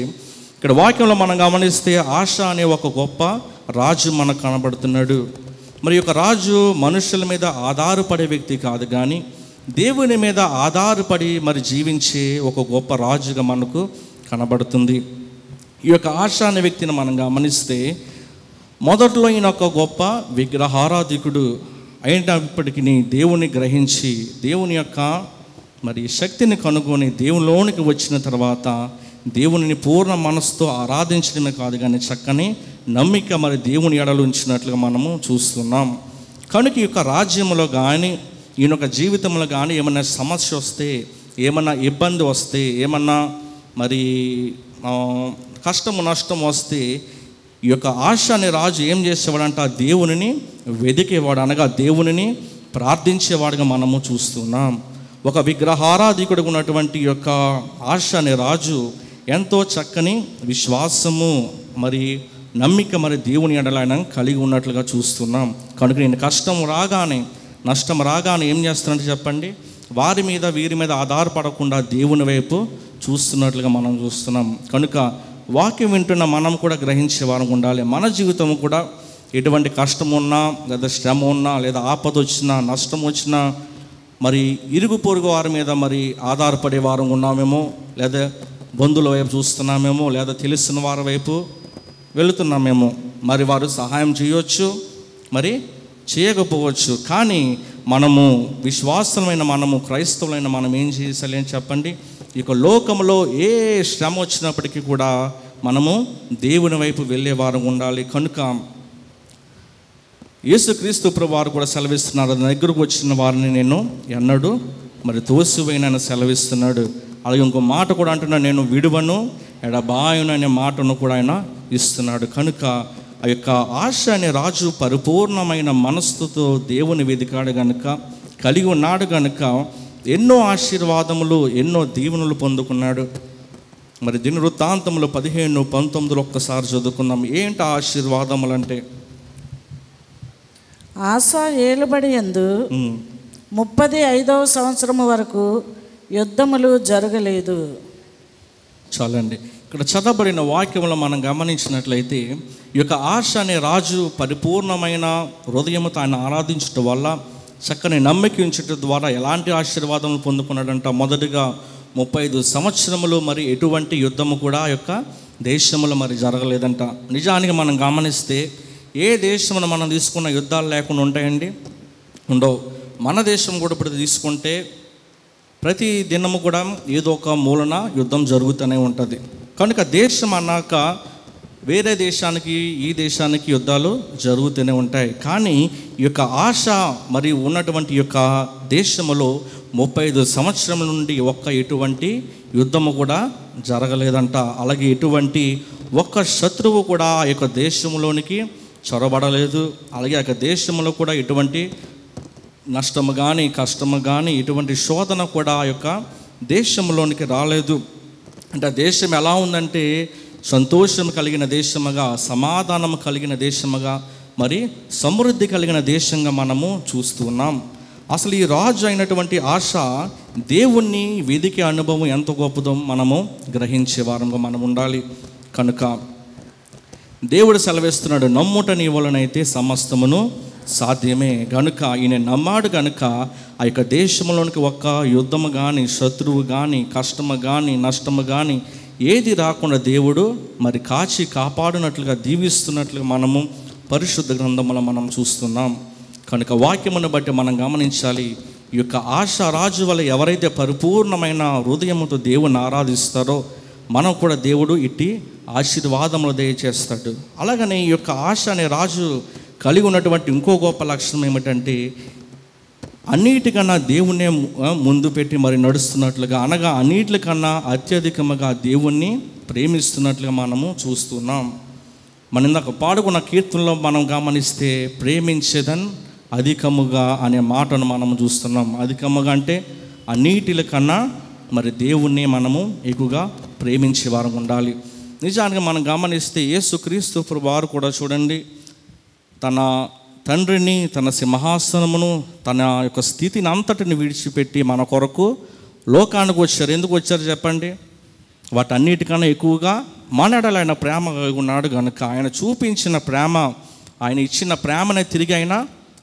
Speaker 1: ఇక్కడ వాక్యంలో మనం గమనిస్తే ఆశ అనే ఒక గొప్ప రాజు మనకు కనబడుతున్నాడు మరి ఒక రాజు మనుషుల మీద ఆధారపడే వ్యక్తి కాదు కానీ దేవుని మీద ఆధారపడి మరి జీవించే ఒక గొప్ప రాజుగా మనకు కనబడుతుంది ఈ యొక్క ఆశ అనే వ్యక్తిని మనం గమనిస్తే మొదట్లో ఈయన ఒక గొప్ప విగ్రహారాధికుడు అయినప్పటికీ దేవుని గ్రహించి దేవుని యొక్క మరి శక్తిని కనుగొని దేవునిలోనికి వచ్చిన తర్వాత దేవునిని పూర్ణ మనసుతో ఆరాధించడమే కాదు కానీ చక్కని నమ్మిక మరి దేవుని ఎడలుంచినట్లుగా ఉంచినట్లుగా మనము చూస్తున్నాం కనుక ఈ యొక్క రాజ్యంలో కానీ ఈయన యొక్క జీవితంలో కానీ ఏమైనా సమస్య వస్తే ఏమన్నా ఇబ్బంది వస్తే ఏమన్నా మరి కష్టము నష్టం వస్తే ఈ యొక్క ఆశ అనే రాజు ఏం చేసేవాడంటే ఆ దేవునిని వెదికేవాడు అనగా దేవునిని ప్రార్థించేవాడుగా మనము చూస్తున్నాం ఒక విగ్రహారాధికుడు ఉన్నటువంటి యొక్క ఆశ అనే రాజు ఎంతో చక్కని విశ్వాసము మరి నమ్మిక మరి దేవుని ఎడలైన కలిగి ఉన్నట్లుగా చూస్తున్నాం కనుక నేను కష్టం రాగానే నష్టం రాగానే ఏం చేస్తానంటే చెప్పండి వారి మీద వీరి మీద ఆధారపడకుండా దేవుని వైపు చూస్తున్నట్లుగా మనం చూస్తున్నాం కనుక వాక్యం వింటున్న మనం కూడా గ్రహించే వారం ఉండాలి మన జీవితం కూడా ఎటువంటి కష్టం ఉన్నా లేదా శ్రమ ఉన్నా లేదా ఆపద వచ్చినా నష్టం వచ్చినా మరి ఇరుగు పొరుగు వారి మీద మరి ఆధారపడే వారం ఉన్నామేమో లేదా బంధువుల వైపు చూస్తున్నామేమో లేదా తెలిసిన వారి వైపు వెళుతున్నామేమో మరి వారు సహాయం చేయవచ్చు మరి చేయకపోవచ్చు కానీ మనము విశ్వాసమైన మనము క్రైస్తవులైన మనం ఏం చేయాలి చెప్పండి ఈ యొక్క లోకంలో ఏ శ్రమ వచ్చినప్పటికీ కూడా మనము దేవుని వైపు వెళ్ళేవారు ఉండాలి కనుక యేసుక్రీస్తు వారు కూడా సెలవిస్తున్నారు దగ్గరకు వచ్చిన వారిని నేను ఎన్నడు మరి తోసివైన సెలవిస్తున్నాడు అలాగే ఇంకో మాట కూడా అంటున్నా నేను విడువను ఎడబాయును అనే మాటను కూడా ఆయన ఇస్తున్నాడు కనుక ఆ యొక్క ఆశ అనే రాజు పరిపూర్ణమైన మనస్సుతో దేవుని వెదికాడు గనుక కలిగి ఉన్నాడు గనుక ఎన్నో ఆశీర్వాదములు ఎన్నో దీవెనలు పొందుకున్నాడు మరి దీని వృత్తాంతములు పదిహేను పంతొమ్మిదిలో ఒక్కసారి చదువుకుందాం ఏంటి ఆశీర్వాదములు అంటే
Speaker 2: ఆశ ఏలుబడి ఎందు ముప్పది ఐదవ సంవత్సరం వరకు యుద్ధములు జరగలేదు
Speaker 1: చాలండి ఇక్కడ చదవబడిన వాక్యములు మనం గమనించినట్లయితే ఈ యొక్క ఆశ అనే రాజు పరిపూర్ణమైన హృదయముతో ఆయన ఆరాధించడం వల్ల చక్కని నమ్మకి ఉంచడం ద్వారా ఎలాంటి ఆశీర్వాదములు పొందుకున్నాడంట మొదటిగా ముప్పై ఐదు సంవత్సరములు మరి ఎటువంటి యుద్ధము కూడా యొక్క దేశంలో మరి జరగలేదంట నిజానికి మనం గమనిస్తే ఏ దేశమును మనం తీసుకున్న యుద్ధాలు లేకుండా ఉంటాయండి ఉండవు మన దేశం కూడా ఇప్పుడు తీసుకుంటే ప్రతి దినము కూడా ఏదో ఒక మూలన యుద్ధం జరుగుతూనే ఉంటుంది కనుక దేశం అన్నాక వేరే దేశానికి ఈ దేశానికి యుద్ధాలు జరుగుతూనే ఉంటాయి కానీ ఈ యొక్క ఆశ మరి ఉన్నటువంటి యొక్క దేశంలో ముప్పై ఐదు సంవత్సరముల నుండి ఒక్క ఎటువంటి యుద్ధము కూడా జరగలేదంట అలాగే ఎటువంటి ఒక్క శత్రువు కూడా ఆ యొక్క దేశంలోనికి చొరబడలేదు అలాగే ఆ యొక్క దేశంలో కూడా ఎటువంటి నష్టము కానీ కష్టము కానీ ఎటువంటి శోధన కూడా ఆ యొక్క దేశంలోనికి రాలేదు అంటే ఆ దేశం ఎలా ఉందంటే సంతోషం కలిగిన దేశముగా సమాధానం కలిగిన దేశముగా మరి సమృద్ధి కలిగిన దేశంగా మనము చూస్తూ ఉన్నాం అసలు ఈ రాజు అయినటువంటి ఆశ దేవుణ్ణి వెదికే అనుభవం ఎంత గొప్పదో మనము గ్రహించే వారంగా మనం ఉండాలి కనుక దేవుడు సెలవిస్తున్నాడు నమ్ముట నీ వలనైతే సమస్తమును సాధ్యమే గనుక ఈయన నమ్మాడు గనుక ఆ యొక్క దేశంలోనికి ఒక్క యుద్ధము కానీ శత్రువు కానీ కష్టము కానీ నష్టము కానీ ఏది రాకుండా దేవుడు మరి కాచి కాపాడునట్లుగా దీవిస్తున్నట్లుగా మనము పరిశుద్ధ గ్రంథంలో మనం చూస్తున్నాం కనుక వాక్యమును బట్టి మనం గమనించాలి ఈ యొక్క ఆశ రాజు వల్ల ఎవరైతే పరిపూర్ణమైన హృదయముతో దేవుని ఆరాధిస్తారో మనం కూడా దేవుడు ఇట్టి ఆశీర్వాదములు దయచేస్తాడు అలాగనే ఈ యొక్క ఆశ అనే రాజు కలిగి ఉన్నటువంటి ఇంకో గొప్ప లక్షణం ఏమిటంటే అన్నిటికన్నా దేవుణ్ణే ముందు పెట్టి మరి నడుస్తున్నట్లుగా అనగా అన్నిటికన్నా అత్యధికముగా దేవుణ్ణి ప్రేమిస్తున్నట్లుగా మనము చూస్తున్నాం మనం ఇందాక పాడుకున్న కీర్తనలో మనం గమనిస్తే ప్రేమించేదన్ అధికముగా అనే మాటను మనం చూస్తున్నాం అధికముగా అంటే అన్నిటిల కన్నా మరి దేవుణ్ణి మనము ఎక్కువగా ప్రేమించే వారం ఉండాలి నిజానికి మనం గమనిస్తే క్రీస్తు వారు కూడా చూడండి తన తండ్రిని తన సింహాసనమును తన యొక్క స్థితిని అంతటిని విడిచిపెట్టి మన కొరకు లోకానికి వచ్చారు ఎందుకు వచ్చారు చెప్పండి వాటన్నిటికన్నా ఎక్కువగా మనడలు ఆయన ప్రేమ ఉన్నాడు కనుక ఆయన చూపించిన ప్రేమ ఆయన ఇచ్చిన ప్రేమనే తిరిగి ఆయన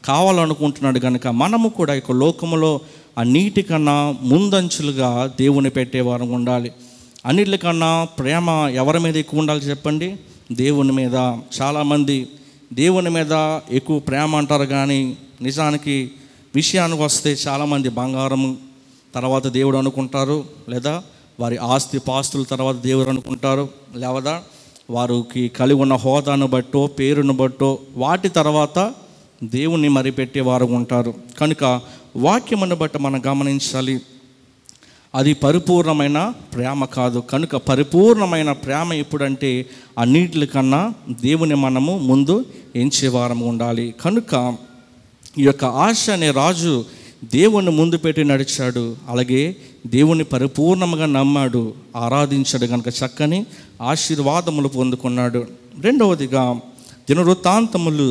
Speaker 1: కావాలనుకుంటున్నాడు కనుక మనము కూడా ఇక లోకములో నీటికన్నా ముందంచులుగా దేవుని పెట్టేవారు ఉండాలి అన్నిటికన్నా ప్రేమ ఎవరి మీద ఎక్కువ ఉండాలి చెప్పండి దేవుని మీద చాలామంది దేవుని మీద ఎక్కువ ప్రేమ అంటారు కానీ నిజానికి విషయానికి వస్తే చాలామంది బంగారం తర్వాత దేవుడు అనుకుంటారు లేదా వారి ఆస్తి పాస్తుల తర్వాత దేవుడు అనుకుంటారు లేదా వారికి కలిగి ఉన్న హోదాను బట్టో పేరును బట్టో వాటి తర్వాత దేవుణ్ణి మరిపెట్టే వారు ఉంటారు కనుక వాక్యమును బట్టి మనం గమనించాలి అది పరిపూర్ణమైన ప్రేమ కాదు కనుక పరిపూర్ణమైన ప్రేమ ఎప్పుడంటే అన్నింటి కన్నా దేవుని మనము ముందు ఎంచేవారము ఉండాలి కనుక ఈ యొక్క ఆశ అనే రాజు దేవుని ముందు పెట్టి నడిచాడు అలాగే దేవుని పరిపూర్ణంగా నమ్మాడు ఆరాధించాడు కనుక చక్కని ఆశీర్వాదములు పొందుకున్నాడు రెండవదిగా దినవృత్తాంతములు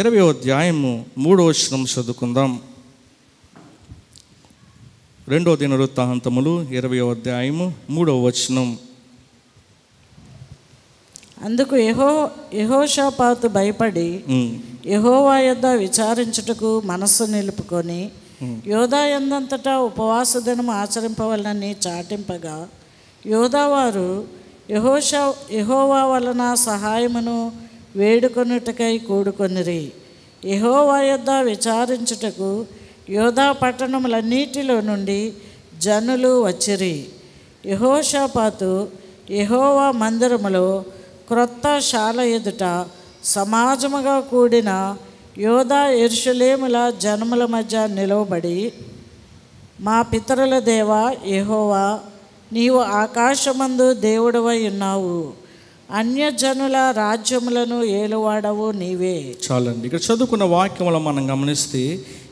Speaker 1: ఇరవై అధ్యాయము మూడో శ్రమం చదువుకుందాం రెండో వృత్తాంతములు ఇరవై అధ్యాయము మూడవ వచనం
Speaker 2: అందుకు యహో యహోషాపాతు భయపడి యహోవా యొద్ద విచారించుటకు మనస్సు నిలుపుకొని యోధా ఎందంతటా ఉపవాస దినము ఆచరింపవలనని చాటింపగా యోధావారు యహోషా యహోవా వలన సహాయమును వేడుకొనుటకై కూడుకొనిరి యహోవా యొద్ద విచారించుటకు యోధా పట్టణముల నీటిలో నుండి జనులు వచ్చిరి యహోషాపాతు యహోవా మందిరములో క్రొత్త శాల ఎదుట సమాజముగా కూడిన యోధా ఎరుషులేముల జనముల మధ్య నిలవబడి మా పితరుల దేవ యహోవా నీవు ఆకాశమందు దేవుడవై ఉన్నావు అన్యజనుల రాజ్యములను ఏలువాడవు నీవే
Speaker 1: చాలండి ఇక్కడ చదువుకున్న వాక్యములు మనం గమనిస్తే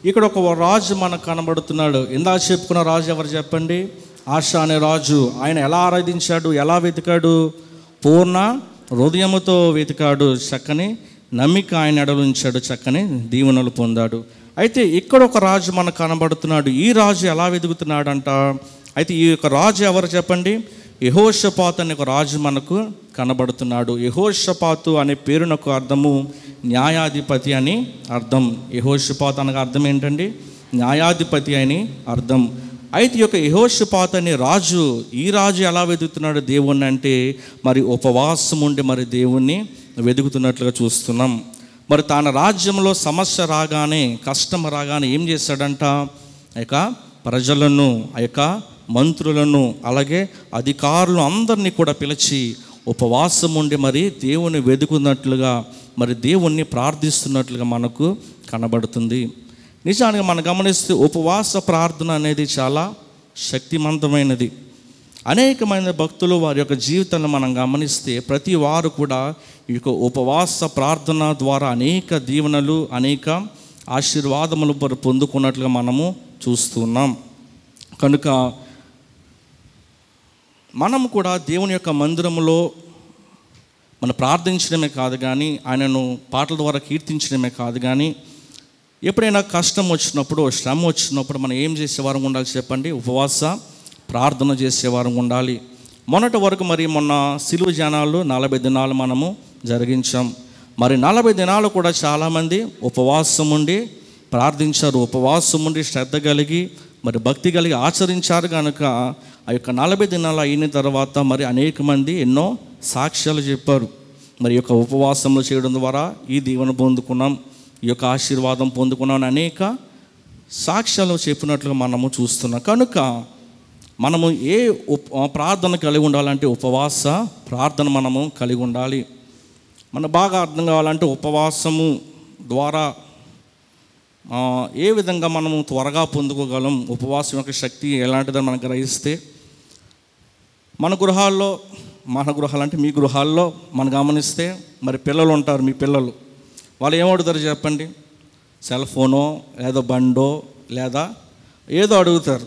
Speaker 1: ఇక్కడ ఒక రాజు మనకు కనబడుతున్నాడు ఇందా చెప్పుకున్న రాజు ఎవరు చెప్పండి ఆశ అనే రాజు ఆయన ఎలా ఆరాధించాడు ఎలా వెతికాడు పూర్ణ హృదయముతో వెతికాడు చక్కని నమ్మిక ఆయన ఎడలుంచాడు చక్కని దీవెనలు పొందాడు అయితే ఇక్కడ ఒక రాజు మనకు కనబడుతున్నాడు ఈ రాజు ఎలా వెతుకుతున్నాడంట అయితే ఈ యొక్క రాజు ఎవరు చెప్పండి యహోషపాత్ అనే ఒక రాజు మనకు కనబడుతున్నాడు యహోషపాతు అనే పేరునకు అర్థము న్యాయాధిపతి అని అర్థం యహోషపాత్ అనగా అర్థం ఏంటండి న్యాయాధిపతి అని అర్థం అయితే ఈ యొక్క యహోషపాత్ అనే రాజు ఈ రాజు ఎలా వెతుకుతున్నాడు దేవుణ్ణి అంటే మరి ఉపవాసం ఉండి మరి దేవుణ్ణి వెతుకుతున్నట్లుగా చూస్తున్నాం మరి తన రాజ్యంలో సమస్య రాగానే కష్టం రాగానే ఏం చేస్తాడంట ఆ యొక్క ప్రజలను ఆ యొక్క మంత్రులను అలాగే అధికారులు అందరినీ కూడా పిలిచి ఉపవాసం ఉండి మరి దేవుని వెతుకున్నట్లుగా మరి దేవుణ్ణి ప్రార్థిస్తున్నట్లుగా మనకు కనబడుతుంది నిజానికి మనం గమనిస్తే ఉపవాస ప్రార్థన అనేది చాలా శక్తివంతమైనది అనేకమైన భక్తులు వారి యొక్క జీవితాన్ని మనం గమనిస్తే ప్రతి వారు కూడా ఈ యొక్క ఉపవాస ప్రార్థన ద్వారా అనేక దీవెనలు అనేక ఆశీర్వాదములు పొందుకున్నట్లుగా మనము చూస్తున్నాం కనుక మనం కూడా దేవుని యొక్క మందిరంలో మనం ప్రార్థించడమే కాదు కానీ ఆయనను పాటల ద్వారా కీర్తించడమే కాదు కానీ ఎప్పుడైనా కష్టం వచ్చినప్పుడు శ్రమ వచ్చినప్పుడు మనం ఏం చేసేవారం ఉండాలి చెప్పండి ఉపవాస ప్రార్థన చేసేవారం ఉండాలి మొన్నటి వరకు మరి మొన్న సిలువ జనాలు నలభై దినాలు మనము జరిగించాం మరి నలభై దినాలు కూడా చాలామంది ఉపవాసం ఉండి ప్రార్థించారు ఉపవాసం ఉండి శ్రద్ధ కలిగి మరి భక్తి కలిగి ఆచరించారు కనుక ఆ యొక్క నలభై దినాలు అయిన తర్వాత మరి అనేక మంది ఎన్నో సాక్ష్యాలు చెప్పారు మరి యొక్క ఉపవాసంలో చేయడం ద్వారా ఈ దీవెన పొందుకున్నాం ఈ యొక్క ఆశీర్వాదం పొందుకున్నాం అనేక సాక్ష్యాలు చెప్పినట్లుగా మనము చూస్తున్నాం కనుక మనము ఏ ఉప ప్రార్థన కలిగి ఉండాలంటే ఉపవాస ప్రార్థన మనము కలిగి ఉండాలి మనం బాగా అర్థం కావాలంటే ఉపవాసము ద్వారా ఏ విధంగా మనము త్వరగా పొందుకోగలం ఉపవాసం యొక్క శక్తి ఎలాంటిదని మనం గ్రహిస్తే మన గృహాల్లో మన గృహాలు అంటే మీ గృహాల్లో మనం గమనిస్తే మరి పిల్లలు ఉంటారు మీ పిల్లలు వాళ్ళు ఏమడుగుతారు చెప్పండి సెల్ ఫోనో లేదా బండో లేదా ఏదో అడుగుతారు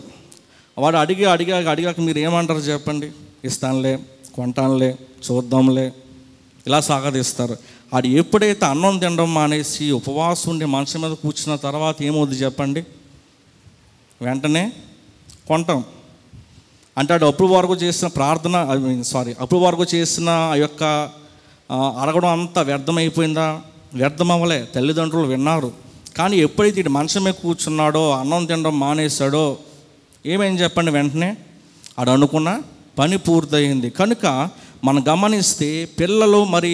Speaker 1: వాడు అడిగి అడిగాక అడిగాక మీరు ఏమంటారు చెప్పండి ఇస్తానులే కొంటానులే చూద్దాంలే ఇలా సాగదీస్తారు అది ఎప్పుడైతే అన్నం తినడం మానేసి ఉపవాసం ఉండి మనిషి మీద కూర్చున్న తర్వాత ఏమవుద్ది చెప్పండి వెంటనే కొంటాం అంటే వాడు అప్పుడు వరకు చేసిన ప్రార్థన ఐ మీన్ సారీ అప్పుడు వరకు చేసిన ఆ యొక్క అడగడం అంతా వ్యర్థమైపోయిందా వ్యర్థం అవ్వలే తల్లిదండ్రులు విన్నారు కానీ ఎప్పుడైతే ఇటు మీద కూర్చున్నాడో అన్నం తినడం మానేశాడో ఏమైంది చెప్పండి వెంటనే అడు అనుకున్న పని పూర్తయింది కనుక మనం గమనిస్తే పిల్లలు మరి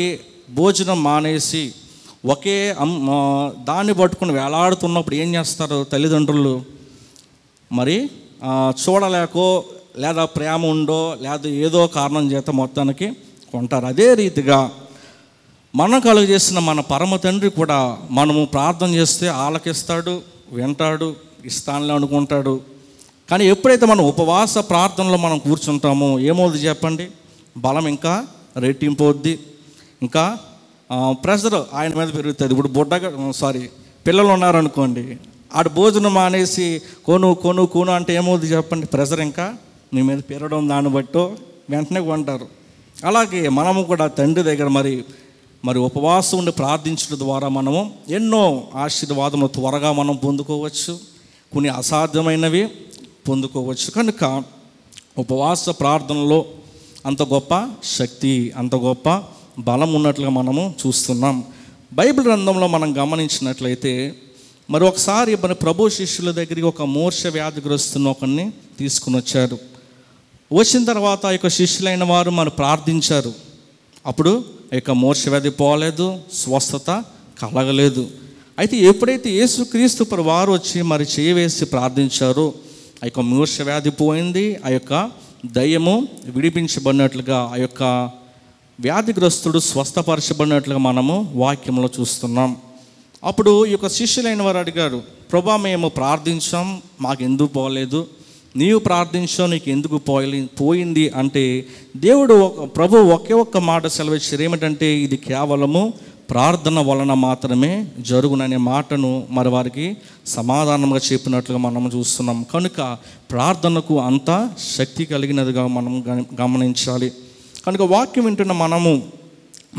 Speaker 1: భోజనం మానేసి ఒకే దాన్ని పట్టుకుని వేలాడుతున్నప్పుడు ఏం చేస్తారు తల్లిదండ్రులు మరి చూడలేకో లేదా ప్రేమ ఉండో లేదా ఏదో కారణం చేత మొత్తానికి కొంటారు అదే రీతిగా మనం చేసిన మన పరమ తండ్రి కూడా మనము ప్రార్థన చేస్తే ఆలకిస్తాడు వింటాడు ఇస్తానులే అనుకుంటాడు కానీ ఎప్పుడైతే మనం ఉపవాస ప్రార్థనలో మనం కూర్చుంటామో ఏమవుద్ది చెప్పండి బలం ఇంకా రెట్టింపవుద్ది ఇంకా ప్రెషర్ ఆయన మీద పెరుగుతుంది ఇప్పుడు బుడ్డగా సారీ పిల్లలు ఉన్నారనుకోండి ఆడు భోజనం మానేసి కొను కొను కొను అంటే ఏమవుతుంది చెప్పండి ప్రెషర్ ఇంకా మీ మీద పెరగడం దాన్ని బట్టి వెంటనే కొంటారు అలాగే మనము కూడా తండ్రి దగ్గర మరి మరి ఉపవాసం ఉండి ప్రార్థించడం ద్వారా మనము ఎన్నో ఆశీర్వాదములు త్వరగా మనం పొందుకోవచ్చు కొన్ని అసాధ్యమైనవి పొందుకోవచ్చు కనుక ఉపవాస ప్రార్థనలో అంత గొప్ప శక్తి అంత గొప్ప బలం ఉన్నట్లుగా మనము చూస్తున్నాం బైబిల్ గ్రంథంలో మనం గమనించినట్లయితే మరి ఒకసారి మన ప్రభు శిష్యుల దగ్గరికి ఒక మూర్ష వ్యాధిగ్రస్తున్న ఒకరిని తీసుకుని వచ్చారు వచ్చిన తర్వాత ఆ యొక్క శిష్యులైన వారు మరి ప్రార్థించారు అప్పుడు ఆ యొక్క మూర్ఛ వ్యాధి పోలేదు స్వస్థత కలగలేదు అయితే ఎప్పుడైతే యేసుక్రీస్తు పరి వారు వచ్చి మరి చేయవేసి ప్రార్థించారో ఆ యొక్క మూర్ఛ వ్యాధి పోయింది ఆ యొక్క దయ్యము విడిపించబడినట్లుగా ఆ యొక్క వ్యాధిగ్రస్తుడు స్వస్థపరచబడినట్లుగా మనము వాక్యంలో చూస్తున్నాం అప్పుడు ఈ యొక్క శిష్యులైన వారు అడిగారు ప్రభా మేము ప్రార్థించాం మాకు ఎందుకు పోలేదు నీవు ప్రార్థించావు నీకు ఎందుకు పోయి పోయింది అంటే దేవుడు ఒక ప్రభు ఒకే ఒక్క మాట సెలవిచ్చారు ఏమిటంటే ఇది కేవలము ప్రార్థన వలన మాత్రమే జరుగుననే మాటను మరి వారికి సమాధానంగా చెప్పినట్లుగా మనం చూస్తున్నాం కనుక ప్రార్థనకు అంత శక్తి కలిగినదిగా మనం గమనించాలి కనుక వాక్యం వింటున్న మనము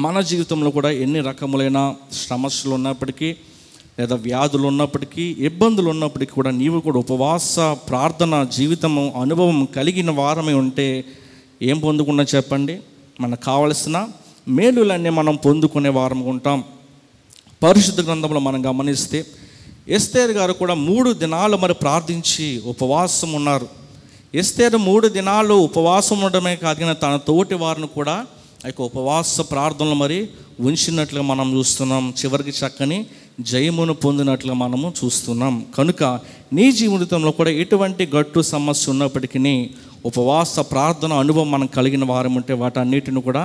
Speaker 1: మన జీవితంలో కూడా ఎన్ని రకములైన శ్రమస్సులు ఉన్నప్పటికీ లేదా వ్యాధులు ఉన్నప్పటికీ ఇబ్బందులు ఉన్నప్పటికీ కూడా నీవు కూడా ఉపవాస ప్రార్థన జీవితము అనుభవం కలిగిన వారమే ఉంటే ఏం పొందుకున్నా చెప్పండి మనకు కావలసిన మేలులన్నీ మనం పొందుకునే వారం ఉంటాం పరిశుద్ధ గ్రంథంలో మనం గమనిస్తే ఎస్తేర్ గారు కూడా మూడు దినాలు మరి ప్రార్థించి ఉపవాసం ఉన్నారు ఎస్తేరు మూడు దినాలు ఉపవాసం ఉండడమే కాదు తన తోటి వారిని కూడా ఆ యొక్క ఉపవాస ప్రార్థనలు మరి ఉంచినట్లుగా మనం చూస్తున్నాం చివరికి చక్కని జయమును పొందినట్లుగా మనము చూస్తున్నాం కనుక నీ జీవితంలో కూడా ఎటువంటి గట్టు సమస్య ఉన్నప్పటికీ ఉపవాస ప్రార్థన అనుభవం మనం కలిగిన వారం ఉంటే వాటన్నిటిని కూడా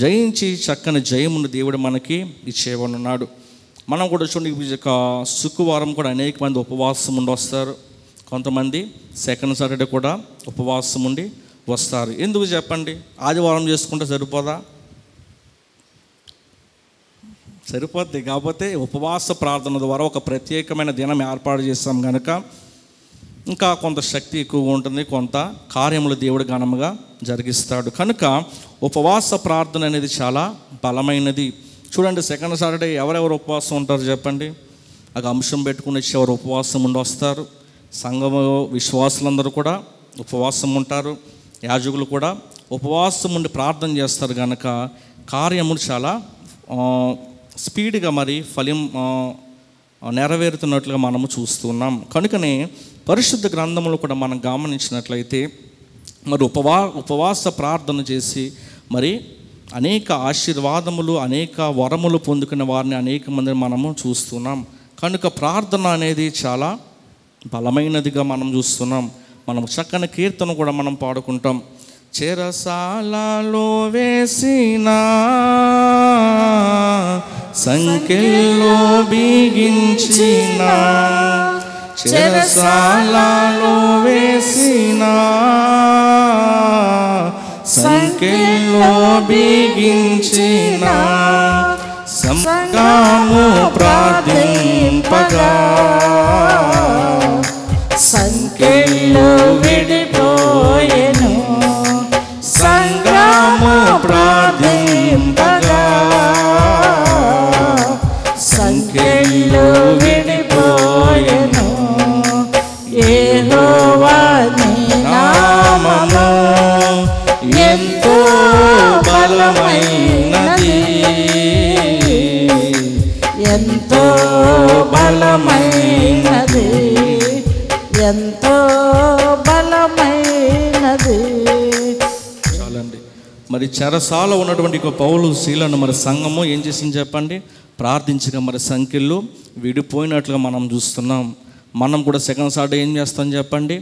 Speaker 1: జయించి చక్కని జయమును దేవుడు మనకి ఇచ్చేవనున్నాడు మనం కూడా చూడండి శుక్రవారం కూడా అనేక మంది ఉపవాసం ఉండి వస్తారు కొంతమంది సెకండ్ సాటర్డే కూడా ఉపవాసం ఉండి వస్తారు ఎందుకు చెప్పండి ఆదివారం చేసుకుంటే సరిపోదా సరిపోద్ది కాకపోతే ఉపవాస ప్రార్థన ద్వారా ఒక ప్రత్యేకమైన దినం ఏర్పాటు చేస్తాం కనుక ఇంకా కొంత శక్తి ఎక్కువగా ఉంటుంది కొంత కార్యములు దేవుడు ఘనముగా జరిగిస్తాడు కనుక ఉపవాస ప్రార్థన అనేది చాలా బలమైనది చూడండి సెకండ్ సాటర్డే ఎవరెవరు ఉపవాసం ఉంటారు చెప్పండి ఒక అంశం పెట్టుకుని ఎవరు ఉపవాసం ఉండి వస్తారు సంఘము విశ్వాసులందరూ కూడా ఉపవాసం ఉంటారు యాజకులు కూడా ఉపవాసం ఉండి ప్రార్థన చేస్తారు కనుక కార్యము చాలా స్పీడ్గా మరి ఫలిం నెరవేరుతున్నట్లుగా మనము చూస్తున్నాం కనుకనే పరిశుద్ధ గ్రంథములు కూడా మనం గమనించినట్లయితే మరి ఉపవా ఉపవాస ప్రార్థన చేసి మరి అనేక ఆశీర్వాదములు అనేక వరములు పొందుకునే వారిని అనేక మందిని మనము చూస్తున్నాం కనుక ప్రార్థన అనేది చాలా బలమైనదిగా మనం చూస్తున్నాం మనం చక్కని కీర్తన కూడా మనం పాడుకుంటాం చెరసాలలో
Speaker 3: వేసిన
Speaker 1: సంఖ్యలో
Speaker 3: బిగించిన చెరసాలలో వేసిన సంఖ్యలో బిగించిన సంకాము పగా sân kê lâu
Speaker 1: చెరసాల ఉన్నటువంటి పౌలు శీలను మరి సంఘము ఏం చేసింది చెప్పండి ప్రార్థించగా మరి సంఖ్యలు విడిపోయినట్లుగా మనం చూస్తున్నాం మనం కూడా సెకండ్ సార్ట్ ఏం చేస్తాం చెప్పండి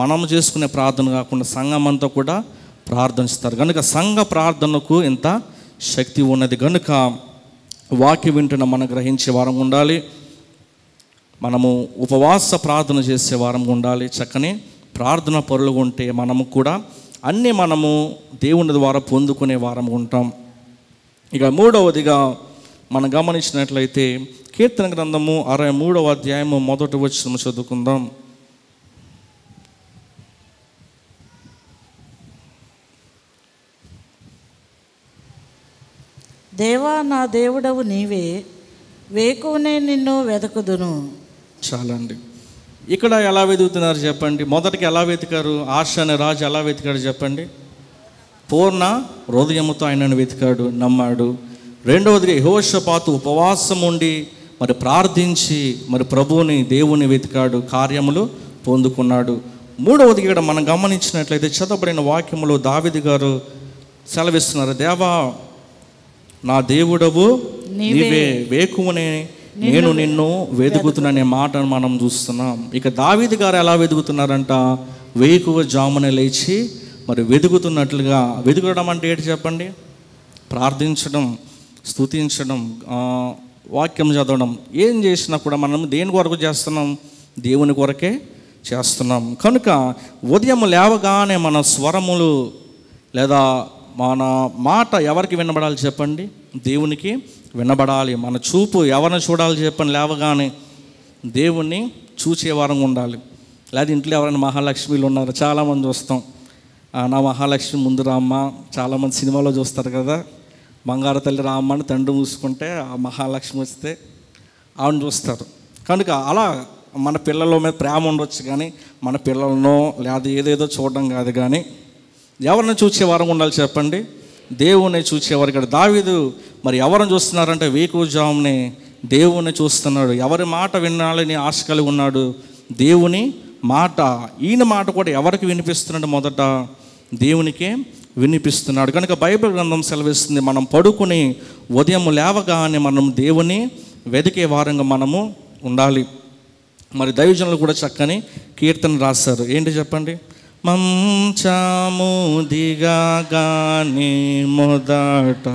Speaker 1: మనం చేసుకునే ప్రార్థన కాకుండా సంఘం అంతా కూడా ప్రార్థనిస్తారు కనుక సంఘ ప్రార్థనకు ఇంత శక్తి ఉన్నది కనుక వాకి వింటున్న మనం గ్రహించే వారం ఉండాలి మనము ఉపవాస ప్రార్థన చేసే వారం ఉండాలి చక్కని ప్రార్థన పరులుగా ఉంటే మనము కూడా అన్నీ మనము దేవుని ద్వారా పొందుకునే వారం ఉంటాం ఇక మూడవదిగా మనం గమనించినట్లయితే కీర్తన గ్రంథము అరవై మూడవ అధ్యాయము మొదటి వచ్చిన చదువుకుందాం
Speaker 2: దేవా నా దేవుడవు నీవే వేకునే నిన్ను వెదకుదును
Speaker 1: చాలండి ఇక్కడ ఎలా వెతుకుతున్నారు చెప్పండి మొదటికి ఎలా వెతికారు ఆశ అనే రాజు ఎలా వెతికాడు చెప్పండి పూర్ణ హృదయముతో ఆయనను వెతికాడు నమ్మాడు రెండవదిగా యహోషపాతు ఉపవాసం ఉండి మరి ప్రార్థించి మరి ప్రభువుని దేవుని వెతికాడు కార్యములు పొందుకున్నాడు మూడవది ఇక్కడ మనం గమనించినట్లయితే చదవబడిన వాక్యములు దావిది గారు సెలవిస్తున్నారు దేవా నా దేవుడవు నీవే వేకువనే నేను నిన్ను వెతుకుతున్నానే మాట మనం చూస్తున్నాం ఇక దావీది గారు ఎలా వెదుగుతున్నారంట వేకువ జామున లేచి మరి వెదుగుతున్నట్లుగా వెదుగడం అంటే ఏంటి చెప్పండి ప్రార్థించడం స్థుతించడం వాక్యం చదవడం ఏం చేసినా కూడా మనం దేని కొరకు చేస్తున్నాం దేవుని కొరకే చేస్తున్నాం కనుక ఉదయం లేవగానే మన స్వరములు లేదా మన మాట ఎవరికి వినబడాలి చెప్పండి దేవునికి వినబడాలి మన చూపు ఎవరిని చూడాలి చెప్పని లేవగానే దేవుణ్ణి చూసేవారంగా ఉండాలి లేదా ఇంట్లో ఎవరైనా మహాలక్ష్మిలు ఉన్నారు చాలామంది చూస్తాం నా మహాలక్ష్మి ముందు రామ్మ చాలామంది సినిమాలో చూస్తారు కదా బంగారు తల్లి రామ్మ అని తండ్రి మూసుకుంటే ఆ మహాలక్ష్మి వస్తే ఆవిడ చూస్తారు కనుక అలా మన పిల్లల మీద ప్రేమ ఉండొచ్చు కానీ మన పిల్లలను లేదా ఏదేదో చూడడం కాదు కానీ ఎవరిని చూసే వారం ఉండాలి చెప్పండి దేవుణ్ణి చూసేవారు ఇక్కడ దావీదు మరి ఎవరిని చూస్తున్నారంటే వేకుజాముని దేవుణ్ణి చూస్తున్నాడు ఎవరి మాట వినాలని ఆశ కలిగి ఉన్నాడు దేవుని మాట ఈయన మాట కూడా ఎవరికి వినిపిస్తున్నాడు మొదట దేవునికే వినిపిస్తున్నాడు కనుక బైబిల్ గ్రంథం సెలవిస్తుంది మనం పడుకుని ఉదయం లేవగానే మనం దేవుని వెతికే వారంగా మనము ఉండాలి మరి దైవజనులు కూడా చక్కని కీర్తన రాస్తారు ఏంటి చెప్పండి దిగా గాని మొదట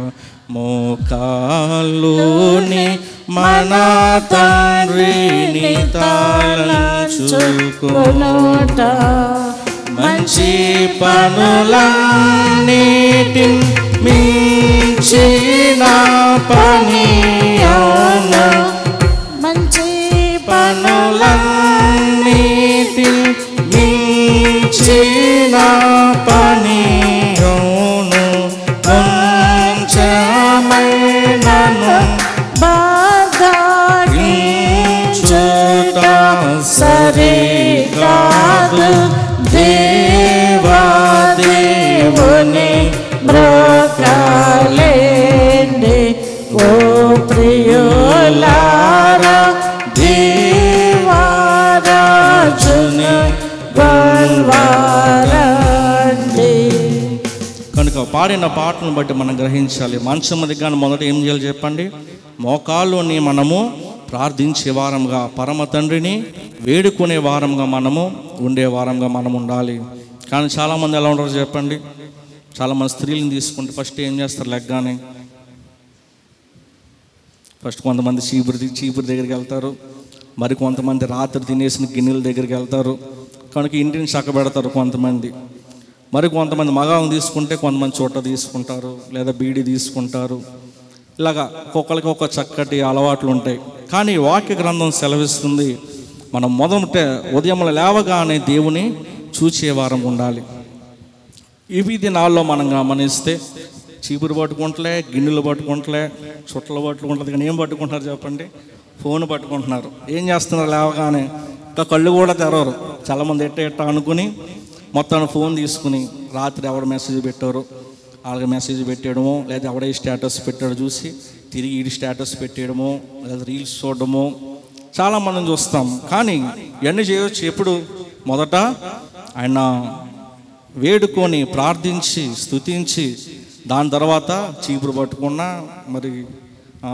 Speaker 1: మోకాలుని మన తండ్రిని
Speaker 3: తాళంచుకునోట మంచి నీటి మించిన పని అవునా chi nam
Speaker 1: పాడిన పాటను బట్టి మనం గ్రహించాలి మంచం కానీ మొదట ఏం చేయాలి చెప్పండి మోకాళ్ళుని మనము ప్రార్థించే వారంగా పరమ తండ్రిని వేడుకునే వారంగా మనము ఉండే వారంగా మనం ఉండాలి కానీ చాలామంది ఎలా ఉండరు చెప్పండి చాలామంది స్త్రీలను తీసుకుంటే ఫస్ట్ ఏం చేస్తారు లెగ్గానే ఫస్ట్ కొంతమంది చీపురు చీపురు దగ్గరికి వెళ్తారు మరి కొంతమంది రాత్రి తినేసిన గిన్నెల దగ్గరికి వెళ్తారు కనుక ఇంటిని చక్కబెడతారు కొంతమంది మరి కొంతమంది మగాలను తీసుకుంటే కొంతమంది చోట తీసుకుంటారు లేదా బీడి తీసుకుంటారు ఇలాగా ఒక్కొక్కరికి ఒక చక్కటి అలవాట్లు ఉంటాయి కానీ వాక్య గ్రంథం సెలవిస్తుంది మనం మొదట ఉదయం లేవగానే దేవుని చూచేవారం ఉండాలి ఇవి దినాల్లో మనం గమనిస్తే చీపురు పట్టుకుంటలే గిన్నెలు పట్టుకుంటలే చుట్టలు పట్టుకుంటుంది కానీ ఏం పట్టుకుంటున్నారు చెప్పండి ఫోన్ పట్టుకుంటున్నారు ఏం చేస్తున్నారు లేవగానే ఇంకా కళ్ళు కూడా తెరవరు చాలామంది ఎట్ట ఎట్ట అనుకుని మొత్తాన్ని ఫోన్ తీసుకుని రాత్రి ఎవరు మెసేజ్ పెట్టారు వాళ్ళకి మెసేజ్ పెట్టేయడమో లేదా ఎవడే స్టేటస్ పెట్టాడో చూసి తిరిగి ఈడి స్టేటస్ పెట్టేయడమో లేదా రీల్స్ చూడడమో చాలా మనం చూస్తాం కానీ ఇవన్నీ చేయవచ్చు ఎప్పుడు మొదట ఆయన వేడుకొని ప్రార్థించి స్థుతించి దాని తర్వాత చీపురు పట్టుకున్నా మరి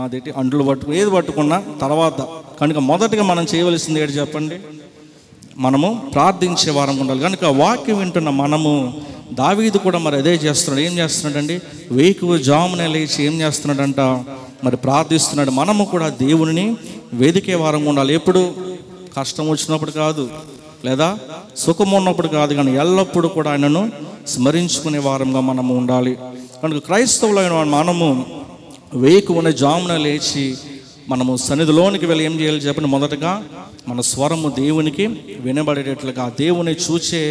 Speaker 1: అదేంటి అండ్లు పట్టుకున్నా ఏది పట్టుకున్నా తర్వాత కనుక మొదటిగా మనం చేయవలసింది ఏంటి చెప్పండి మనము ప్రార్థించే వారం ఉండాలి కనుక వాక్యం వింటున్న మనము దావీదు కూడా మరి అదే చేస్తున్నాడు ఏం చేస్తున్నాడండి వేకువ జామునే లేచి ఏం చేస్తున్నాడంట మరి ప్రార్థిస్తున్నాడు మనము కూడా దేవుని వేదికే వారం ఉండాలి ఎప్పుడు కష్టం వచ్చినప్పుడు కాదు లేదా సుఖం ఉన్నప్పుడు కాదు కానీ ఎల్లప్పుడూ కూడా ఆయనను స్మరించుకునే వారంగా మనము ఉండాలి కనుక క్రైస్తవులైన మనము వేకువనే జామున లేచి మనము సన్నిధిలోనికి వెళ్ళి ఏం చేయాలి చెప్పండి మొదటగా మన స్వరము దేవునికి వినబడేటట్లుగా దేవుని చూచే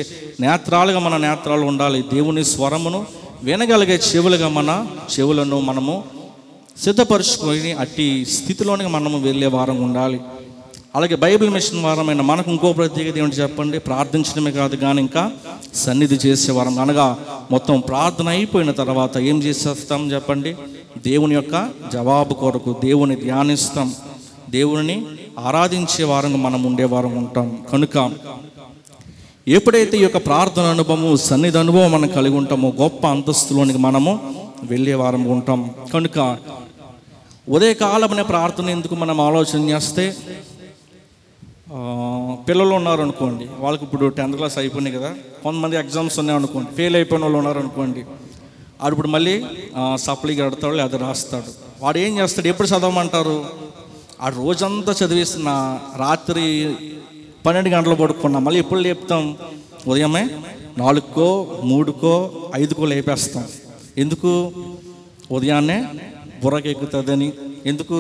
Speaker 1: నేత్రాలుగా మన నేత్రాలు ఉండాలి దేవుని స్వరమును వినగలిగే చెవులుగా మన చెవులను మనము సిద్ధపరుచుకొని అట్టి స్థితిలోనికి మనము వెళ్ళే వారం ఉండాలి అలాగే బైబిల్ మిషన్ వారమైన మనకు ఇంకో ప్రత్యేకత ఏమిటి చెప్పండి ప్రార్థించడమే కాదు కానీ ఇంకా సన్నిధి చేసే వారం అనగా మొత్తం ప్రార్థన అయిపోయిన తర్వాత ఏం చేసేస్తాం చెప్పండి దేవుని యొక్క జవాబు కొరకు దేవుని ధ్యానిస్తాం దేవుని ఆరాధించే వారంగా మనం ఉండేవారం ఉంటాం కనుక ఎప్పుడైతే ఈ యొక్క ప్రార్థన అనుభవం సన్నిధి అనుభవం మనం కలిగి ఉంటామో గొప్ప అంతస్తులోనికి మనము వెళ్ళేవారం ఉంటాం కనుక అనే ప్రార్థన ఎందుకు మనం ఆలోచన చేస్తే పిల్లలు ఉన్నారనుకోండి వాళ్ళకి ఇప్పుడు టెన్త్ క్లాస్ అయిపోయినాయి కదా కొంతమంది ఎగ్జామ్స్ ఉన్నాయి అనుకోండి ఫెయిల్ అయిపోయిన వాళ్ళు ఉన్నారనుకోండి వాడు ఇప్పుడు మళ్ళీ సప్లీ కడతాడు లేదా రాస్తాడు వాడు ఏం చేస్తాడు ఎప్పుడు చదవమంటారు ఆ రోజంతా చదివేసిన రాత్రి పన్నెండు గంటలు పడుకున్నాం మళ్ళీ ఎప్పుడు లేపుతాం ఉదయమే నాలుగుకో మూడుకో ఐదుకో లేపేస్తాం ఎందుకు ఉదయాన్నే బుర్రకి ఎక్కుతుందని ఎందుకు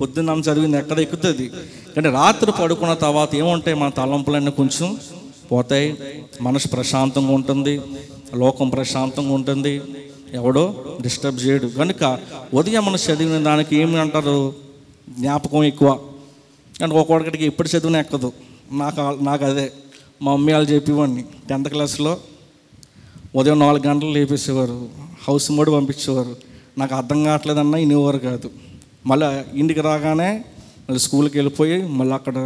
Speaker 1: పొద్దున్న చదివింది ఎక్కడ ఎక్కుతుంది కానీ రాత్రి పడుకున్న తర్వాత ఏముంటాయి మన తలంపులన్నీ కొంచెం పోతాయి మనసు ప్రశాంతంగా ఉంటుంది లోకం ప్రశాంతంగా ఉంటుంది ఎవడో డిస్టర్బ్ చేయడు కనుక ఉదయం మనం చదివిన దానికి ఏమి అంటారు జ్ఞాపకం ఎక్కువ అంటే ఒక్కొక్కడికి ఎప్పుడు చదువునే ఎక్కదు నాకు నాకు అదే మా మమ్మీ వాళ్ళు చెప్పేవాడిని టెన్త్ క్లాస్లో ఉదయం నాలుగు గంటలు లేపేసేవారు హౌస్ మోడ్ పంపించేవారు నాకు అర్థం కావట్లేదన్నా ఇనేవారు కాదు మళ్ళీ ఇంటికి రాగానే మళ్ళీ స్కూల్కి వెళ్ళిపోయి మళ్ళీ అక్కడ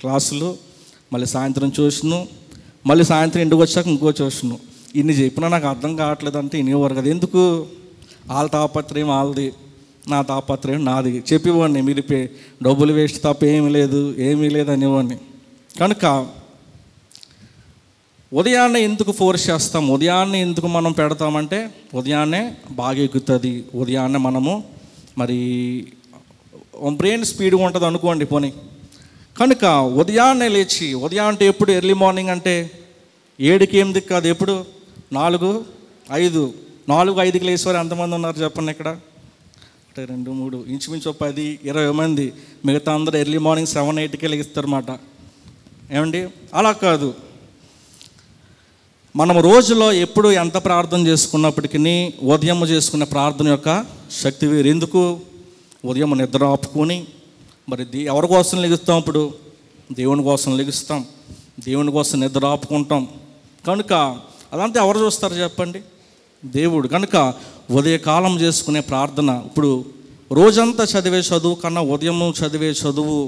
Speaker 1: క్లాసులు మళ్ళీ సాయంత్రం చూసిను మళ్ళీ సాయంత్రం ఇంటికి వచ్చాక ఇంకో చూసిను ఇన్ని చెప్పినా నాకు అర్థం కావట్లేదంటే ఇనేవారు కదా ఎందుకు వాళ్ళ తాపత్రయం వాళ్ళది నా తాపత్రయం నాది చెప్పేవాడిని మీరు డబ్బులు వేస్ట్ తప్ప ఏమీ లేదు ఏమీ లేదు అనేవాడిని కనుక ఉదయాన్నే ఎందుకు ఫోర్స్ చేస్తాం ఉదయాన్నే ఎందుకు మనం పెడతామంటే ఉదయాన్నే బాగా ఎక్కుతుంది ఉదయాన్నే మనము మరి బ్రెయిన్ స్పీడ్గా ఉంటుంది అనుకోండి పోనీ కనుక ఉదయాన్నే లేచి ఉదయం అంటే ఎప్పుడు ఎర్లీ మార్నింగ్ అంటే ఏడుకి ఎనిమిది కాదు ఎప్పుడు నాలుగు ఐదు నాలుగు ఐదుకి లేచేవారు ఎంతమంది ఉన్నారు చెప్పండి ఇక్కడ ఒకటి రెండు మూడు ఇంచుమించు పది ఇరవై మంది మిగతా అందరూ ఎర్లీ మార్నింగ్ సెవెన్ ఎయిట్కే లెగిస్తారన్నమాట ఏమండి అలా కాదు మనం రోజులో ఎప్పుడు ఎంత ప్రార్థన చేసుకున్నప్పటికీ ఉదయం చేసుకున్న ప్రార్థన యొక్క శక్తి వేరు ఎందుకు ఉదయం నిద్ర ఆపుకొని మరి దీ ఎవరి కోసం లెగుస్తాం ఇప్పుడు దేవుని కోసం లెగుస్తాం దేవుని కోసం నిద్ర ఆపుకుంటాం కనుక అదంతా ఎవరు చూస్తారు చెప్పండి దేవుడు కనుక ఉదయకాలం చేసుకునే ప్రార్థన ఇప్పుడు రోజంతా చదివే చదువు కన్నా ఉదయం చదివే చదువు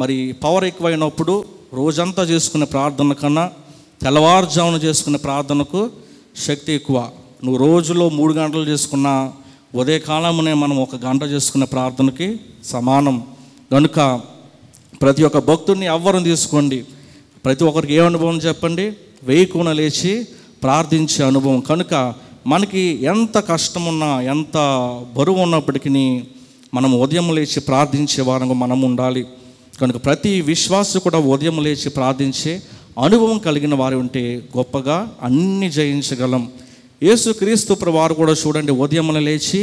Speaker 1: మరి పవర్ ఎక్కువైనప్పుడు రోజంతా చేసుకునే ప్రార్థన కన్నా తెల్లవారుజామున చేసుకునే ప్రార్థనకు శక్తి ఎక్కువ నువ్వు రోజులో మూడు గంటలు చేసుకున్న ఉదయకాలమునే మనం ఒక గంట చేసుకునే ప్రార్థనకి సమానం కనుక ప్రతి ఒక్క భక్తుడిని ఎవ్వరం తీసుకోండి ప్రతి ఒక్కరికి ఏ అనుభవం చెప్పండి కూన లేచి ప్రార్థించే అనుభవం కనుక మనకి ఎంత కష్టమున్నా ఎంత బరువు ఉన్నప్పటికీ మనం ఉదయం లేచి ప్రార్థించే వారంగా మనం ఉండాలి కనుక ప్రతి విశ్వాసు కూడా ఉదయం లేచి ప్రార్థించే అనుభవం కలిగిన వారు ఉంటే గొప్పగా అన్ని జయించగలం యేసు క్రీస్తు వారు కూడా చూడండి ఉదయం లేచి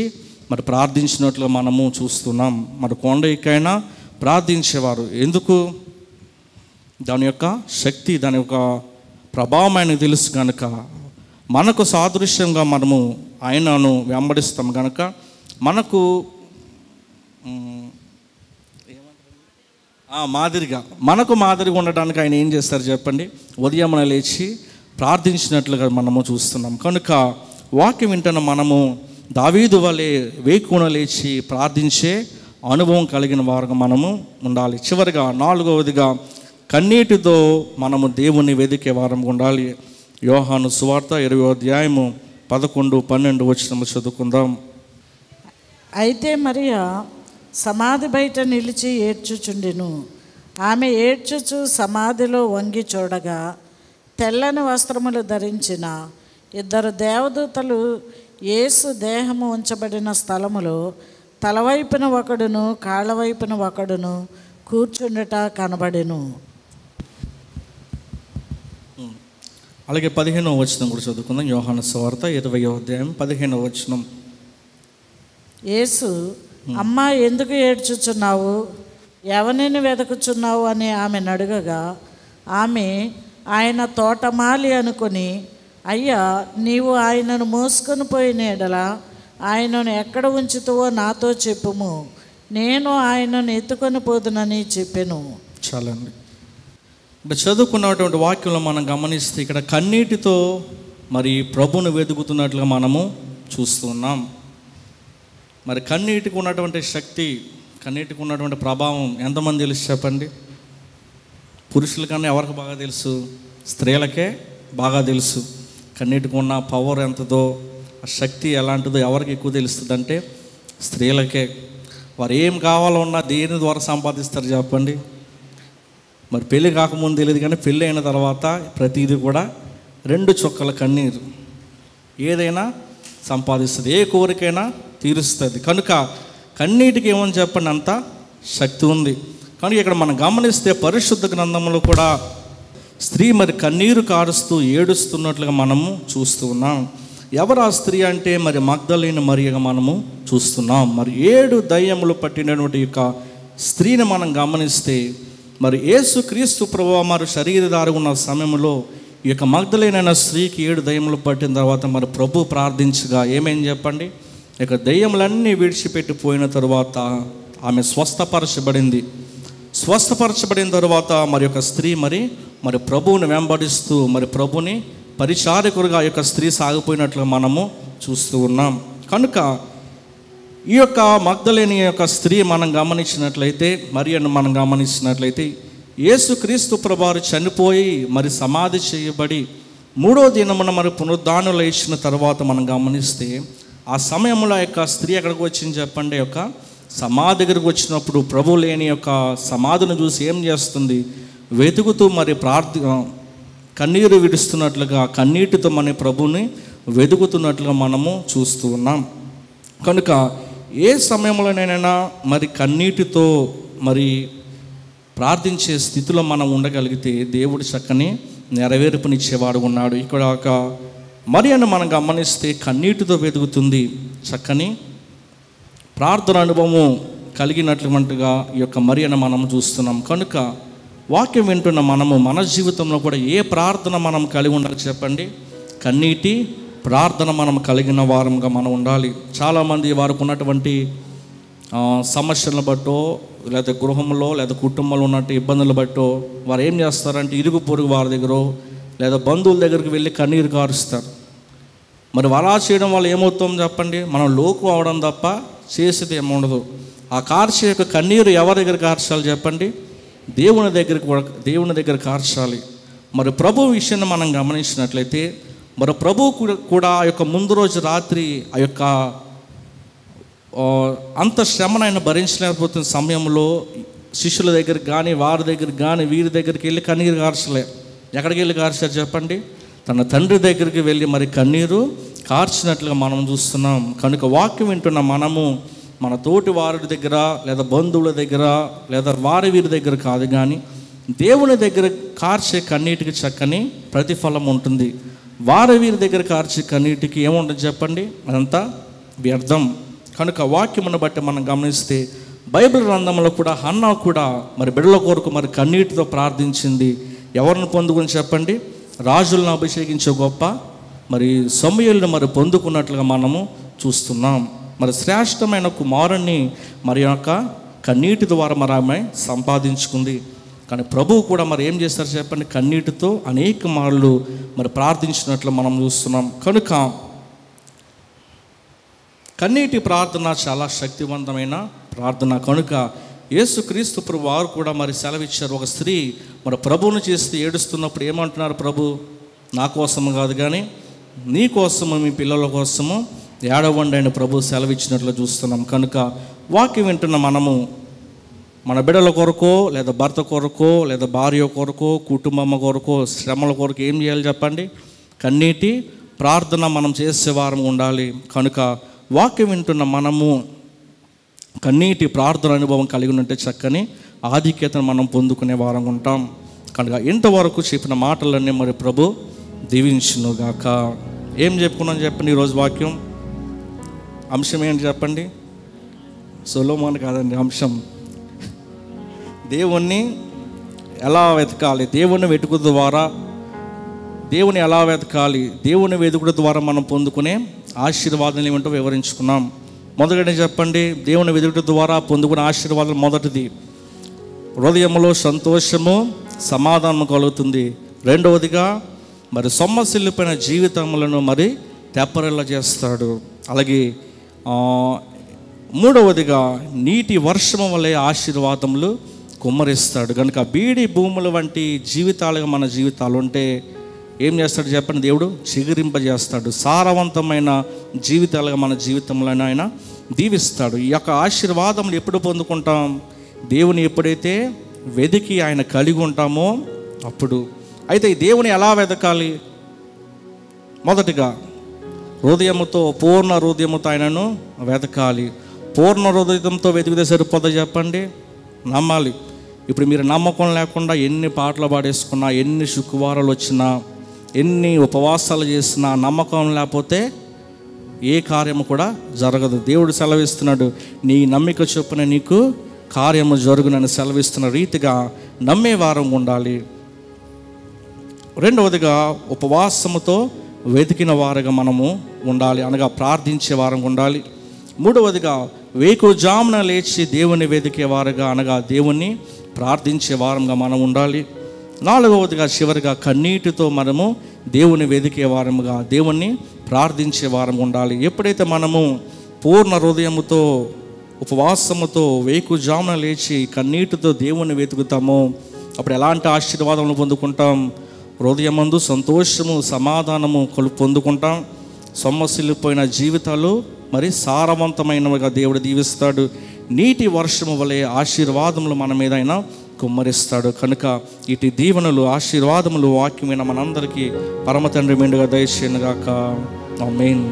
Speaker 1: మరి ప్రార్థించినట్లు మనము చూస్తున్నాం మరి కొండ ఎక్కైనా ప్రార్థించేవారు ఎందుకు దాని యొక్క శక్తి దాని యొక్క ప్రభావం తెలుసు కనుక మనకు సాదృశ్యంగా మనము ఆయనను వెంబడిస్తాం కనుక మనకు మాదిరిగా మనకు మాదిరిగా ఉండడానికి ఆయన ఏం చేస్తారు చెప్పండి ఉదయం లేచి ప్రార్థించినట్లుగా మనము చూస్తున్నాం కనుక వాక్యం వింటున్న మనము దావీదు వలె వేకున లేచి ప్రార్థించే అనుభవం కలిగిన వారుగా మనము ఉండాలి చివరిగా నాలుగవదిగా కన్నీటితో మనము దేవుణ్ణి వేదికే వారం ఉండాలి యోహాను సువార్త ఇరవై అధ్యాయము పదకొండు పన్నెండు వచ్చిన చదువుకుందాం
Speaker 2: అయితే మరియా సమాధి బయట నిలిచి ఏడ్చుచుండెను ఆమె ఏడ్చుచు సమాధిలో వంగి చూడగా తెల్లని వస్త్రములు ధరించిన ఇద్దరు దేవదూతలు ఏసు దేహము ఉంచబడిన స్థలములో తలవైపున ఒకడును కాళ్ళవైపున ఒకడును కూర్చుండట కనబడెను
Speaker 1: అలాగే పదిహేనవ వచనం కూడా చదువుకుందాం యోహాన స్వార్థ ఇరవై అధ్యాయం పదిహేనవ వచనం
Speaker 2: యేసు అమ్మ ఎందుకు ఏడ్చుచున్నావు ఎవరిని వెతుకుచున్నావు అని ఆమెను అడగగా ఆమె ఆయన తోటమాలి అనుకుని అయ్యా నీవు ఆయనను మోసుకొని పోయిన ఎడల ఆయనను ఎక్కడ ఉంచుతావో నాతో చెప్పుము నేను ఆయనను ఎత్తుకొని పోదునని చెప్పాను
Speaker 1: చాలండి ఇప్పుడు చదువుకున్నటువంటి వాక్యంలో మనం గమనిస్తే ఇక్కడ కన్నీటితో మరి ప్రభును వెతుకుతున్నట్లుగా మనము చూస్తున్నాం మరి కన్నీటికి ఉన్నటువంటి శక్తి కన్నీటికి ఉన్నటువంటి ప్రభావం ఎంతమంది తెలుసు చెప్పండి పురుషుల కన్నా ఎవరికి బాగా తెలుసు స్త్రీలకే బాగా తెలుసు కన్నీటికి ఉన్న పవర్ ఎంతదో ఆ శక్తి ఎలాంటిదో ఎవరికి ఎక్కువ అంటే స్త్రీలకే వారు ఏం కావాలన్నా దేని ద్వారా సంపాదిస్తారు చెప్పండి మరి పెళ్ళి కాకముందు తెలియదు కానీ పెళ్ళి అయిన తర్వాత ప్రతిదీ కూడా రెండు చొక్కల కన్నీరు ఏదైనా సంపాదిస్తుంది ఏ కోరికైనా తీరుస్తుంది కనుక కన్నీటికి ఏమని చెప్పండి అంత శక్తి ఉంది కనుక ఇక్కడ మనం గమనిస్తే పరిశుద్ధ గ్రంథంలో కూడా స్త్రీ మరి కన్నీరు కారుస్తూ ఏడుస్తున్నట్లుగా మనము చూస్తూ ఉన్నాం ఎవరు ఆ స్త్రీ అంటే మరి మగ్ధలేని మరియగా మనము చూస్తున్నాం మరి ఏడు దయ్యములు పట్టినటువంటి యొక్క స్త్రీని మనం గమనిస్తే మరి ఏసు క్రీస్తు ప్రభు మరి శరీరధారి ఉన్న సమయంలో ఈ యొక్క మగ్ధులైన స్త్రీకి ఏడు దయ్యములు పట్టిన తర్వాత మరి ప్రభు ప్రార్థించగా ఏమేం చెప్పండి ఇక దయ్యములన్నీ విడిచిపెట్టిపోయిన తర్వాత ఆమె స్వస్థపరచబడింది స్వస్థపరచబడిన తర్వాత మరి యొక్క స్త్రీ మరి మరి ప్రభువుని వెంబడిస్తూ మరి ప్రభుని పరిచారకురుగా యొక్క స్త్రీ సాగిపోయినట్లు మనము చూస్తూ ఉన్నాం కనుక ఈ యొక్క మగ్ధలేని యొక్క స్త్రీ మనం గమనించినట్లయితే మరియను మనం గమనించినట్లయితే క్రీస్తు ప్రభారు చనిపోయి మరి సమాధి చేయబడి మూడో దినమున మరి పునరుద్ధానులు ఇచ్చిన తర్వాత మనం గమనిస్తే ఆ సమయంలో యొక్క స్త్రీ ఎక్కడికి వచ్చింది చెప్పండి యొక్క సమాధి దగ్గరకు వచ్చినప్పుడు ప్రభు లేని యొక్క సమాధిని చూసి ఏం చేస్తుంది వెతుకుతూ మరి ప్రార్థ కన్నీరు విడుస్తున్నట్లుగా కన్నీటితో మన ప్రభుని వెతుకుతున్నట్లుగా మనము చూస్తూ ఉన్నాం కనుక ఏ సమయంలోనైనా మరి కన్నీటితో మరి ప్రార్థించే స్థితిలో మనం ఉండగలిగితే దేవుడు చక్కని నెరవేర్పునిచ్చేవాడు ఉన్నాడు ఇక్కడ ఒక మరి అని మనం గమనిస్తే కన్నీటితో వెతుకుతుంది చక్కని ప్రార్థన అనుభవం కలిగినటువంటిగా ఈ యొక్క మరి అని మనం చూస్తున్నాం కనుక వాక్యం వింటున్న మనము మన జీవితంలో కూడా ఏ ప్రార్థన మనం కలిగి ఉండాలి చెప్పండి కన్నీటి ప్రార్థన మనం కలిగిన వారంగా మనం ఉండాలి చాలామంది వారికి ఉన్నటువంటి సమస్యలను బట్టో లేదా గృహంలో లేదా కుటుంబంలో ఉన్నట్టు ఇబ్బందులు బట్టో వారు ఏం చేస్తారంటే ఇరుగు పొరుగు వారి దగ్గర లేదా బంధువుల దగ్గరికి వెళ్ళి కన్నీరు కారుస్తారు మరి అలా చేయడం వల్ల ఏమవుతుందో చెప్పండి మనం లోకు అవడం తప్ప చేసేది ఏముండదు ఆ కార్చే యొక్క కన్నీరు ఎవరి దగ్గర కార్చాలి చెప్పండి దేవుని దగ్గరికి దేవుని దగ్గర కార్చాలి మరి ప్రభు విషయాన్ని మనం గమనించినట్లయితే మన ప్రభు కూడా ఆ యొక్క ముందు రోజు రాత్రి ఆ యొక్క అంత శ్రమను ఆయన భరించలేకపోతున్న సమయంలో శిష్యుల దగ్గరికి కానీ వారి దగ్గరికి కానీ వీరి దగ్గరికి వెళ్ళి కన్నీరు కార్చలే ఎక్కడికి వెళ్ళి కార్చారు చెప్పండి తన తండ్రి దగ్గరికి వెళ్ళి మరి కన్నీరు కార్చినట్లుగా మనం చూస్తున్నాం కనుక వాక్యం వింటున్న మనము మన తోటి వారి దగ్గర లేదా బంధువుల దగ్గర లేదా వారి వీరి దగ్గర కాదు కానీ దేవుని దగ్గర కార్చే కన్నీటికి చక్కని ప్రతిఫలం ఉంటుంది వారు వీరి దగ్గర కార్చి కన్నీటికి ఏముండదు చెప్పండి అదంతా వ్యర్థం కనుక వాక్యమును బట్టి మనం గమనిస్తే బైబిల్ గ్రంథంలో కూడా హన్నా కూడా మరి బిడ్డల కొరకు మరి కన్నీటితో ప్రార్థించింది ఎవరిని పొందుకుని చెప్పండి రాజులను అభిషేకించే గొప్ప మరి సమయలను మరి పొందుకున్నట్లుగా మనము చూస్తున్నాం మరి శ్రేష్టమైన కుమారుణ్ణి మరి యొక్క కన్నీటి ద్వారా మరి ఆమె సంపాదించుకుంది కానీ ప్రభువు కూడా మరి ఏం చేస్తారు చెప్పండి కన్నీటితో అనేక మార్లు మరి ప్రార్థించినట్లు మనం చూస్తున్నాం కనుక కన్నీటి ప్రార్థన చాలా శక్తివంతమైన ప్రార్థన కనుక యేసుక్రీస్తు ప్రభు వారు కూడా మరి సెలవిచ్చారు ఒక స్త్రీ మరి ప్రభువును చేస్తే ఏడుస్తున్నప్పుడు ఏమంటున్నారు ప్రభు నా కోసము కాదు కానీ నీ కోసము మీ పిల్లల కోసము ఏడవండి అని ప్రభు సెలవిచ్చినట్లు చూస్తున్నాం కనుక వాక్యం వింటున్న మనము మన బిడ్డల కొరకో లేదా భర్త కొరకో లేదా భార్య కొరకో కుటుంబం కొరకో శ్రమల కొరకు ఏం చేయాలి చెప్పండి కన్నీటి ప్రార్థన మనం చేసే వారం ఉండాలి కనుక వాక్యం వింటున్న మనము కన్నీటి ప్రార్థన అనుభవం కలిగి ఉంటే చక్కని ఆధిక్యతను మనం పొందుకునే వారం ఉంటాం కనుక ఇంతవరకు చెప్పిన మాటలన్నీ మరి ప్రభు దీవించునుగాక ఏం చెప్పుకున్నాం చెప్పండి ఈరోజు వాక్యం అంశం ఏంటి చెప్పండి సొలోమాన్ కాదండి అంశం దేవుణ్ణి ఎలా వెతకాలి దేవుణ్ణి వెతుకు ద్వారా దేవుని ఎలా వెతకాలి దేవుని వెతుకుడు ద్వారా మనం పొందుకునే ఆశీర్వాదాలు ఏమిటో వివరించుకున్నాం మొదటనే చెప్పండి దేవుని వెతుకుడు ద్వారా పొందుకునే ఆశీర్వాదం మొదటిది హృదయంలో సంతోషము సమాధానం కలుగుతుంది రెండవదిగా మరి సొమ్మసిల్లిపోయిన జీవితములను మరి తెప్పరిల్ల చేస్తాడు అలాగే మూడవదిగా నీటి వర్షము వలె ఆశీర్వాదములు కుమ్మరిస్తాడు కనుక బీడి భూముల వంటి జీవితాలుగా మన జీవితాలు ఉంటే ఏం చేస్తాడు చెప్పండి దేవుడు చిగురింపజేస్తాడు సారవంతమైన జీవితాలుగా మన జీవితంలో ఆయన దీవిస్తాడు ఈ యొక్క ఆశీర్వాదములు ఎప్పుడు పొందుకుంటాం దేవుని ఎప్పుడైతే వెదికి ఆయన కలిగి ఉంటామో అప్పుడు అయితే ఈ దేవుని ఎలా వెతకాలి మొదటిగా హృదయముతో పూర్ణ హృదయముతో ఆయనను వెతకాలి పూర్ణ హృదయంతో వెతికితే సరిపోతా చెప్పండి నమ్మాలి ఇప్పుడు మీరు నమ్మకం లేకుండా ఎన్ని పాటలు పాడేసుకున్నా ఎన్ని శుక్రవారాలు వచ్చినా ఎన్ని ఉపవాసాలు చేసినా నమ్మకం లేకపోతే ఏ కార్యము కూడా జరగదు దేవుడు సెలవిస్తున్నాడు నీ నమ్మిక చొప్పున నీకు కార్యము జరుగునని సెలవిస్తున్న రీతిగా నమ్మేవారం ఉండాలి రెండవదిగా ఉపవాసముతో వెతికిన వారుగా మనము ఉండాలి అనగా ప్రార్థించే వారం ఉండాలి మూడవదిగా వేకుజామున లేచి దేవుని వారుగా అనగా దేవుణ్ణి ప్రార్థించే వారంగా మనం ఉండాలి నాలుగవదిగా చివరిగా కన్నీటితో మనము దేవుని వెదికే వారముగా దేవుణ్ణి ప్రార్థించే వారం ఉండాలి ఎప్పుడైతే మనము పూర్ణ హృదయముతో ఉపవాసముతో వేకుజామున లేచి కన్నీటితో దేవుణ్ణి వెతుకుతామో అప్పుడు ఎలాంటి ఆశీర్వాదములు పొందుకుంటాం హృదయమందు సంతోషము సమాధానము కొలు పొందుకుంటాం సొమ్మసిల్లిపోయిన జీవితాలు మరి సారవంతమైనవిగా దేవుడు దీవిస్తాడు నీటి వర్షము వలె ఆశీర్వాదములు మన మీద అయినా కుమ్మరిస్తాడు కనుక ఇటు దీవెనలు ఆశీర్వాదములు వాక్యమైన మనందరికీ పరమ తండ్రి మెండుగా దయచేయనుగాక
Speaker 3: మెయిన్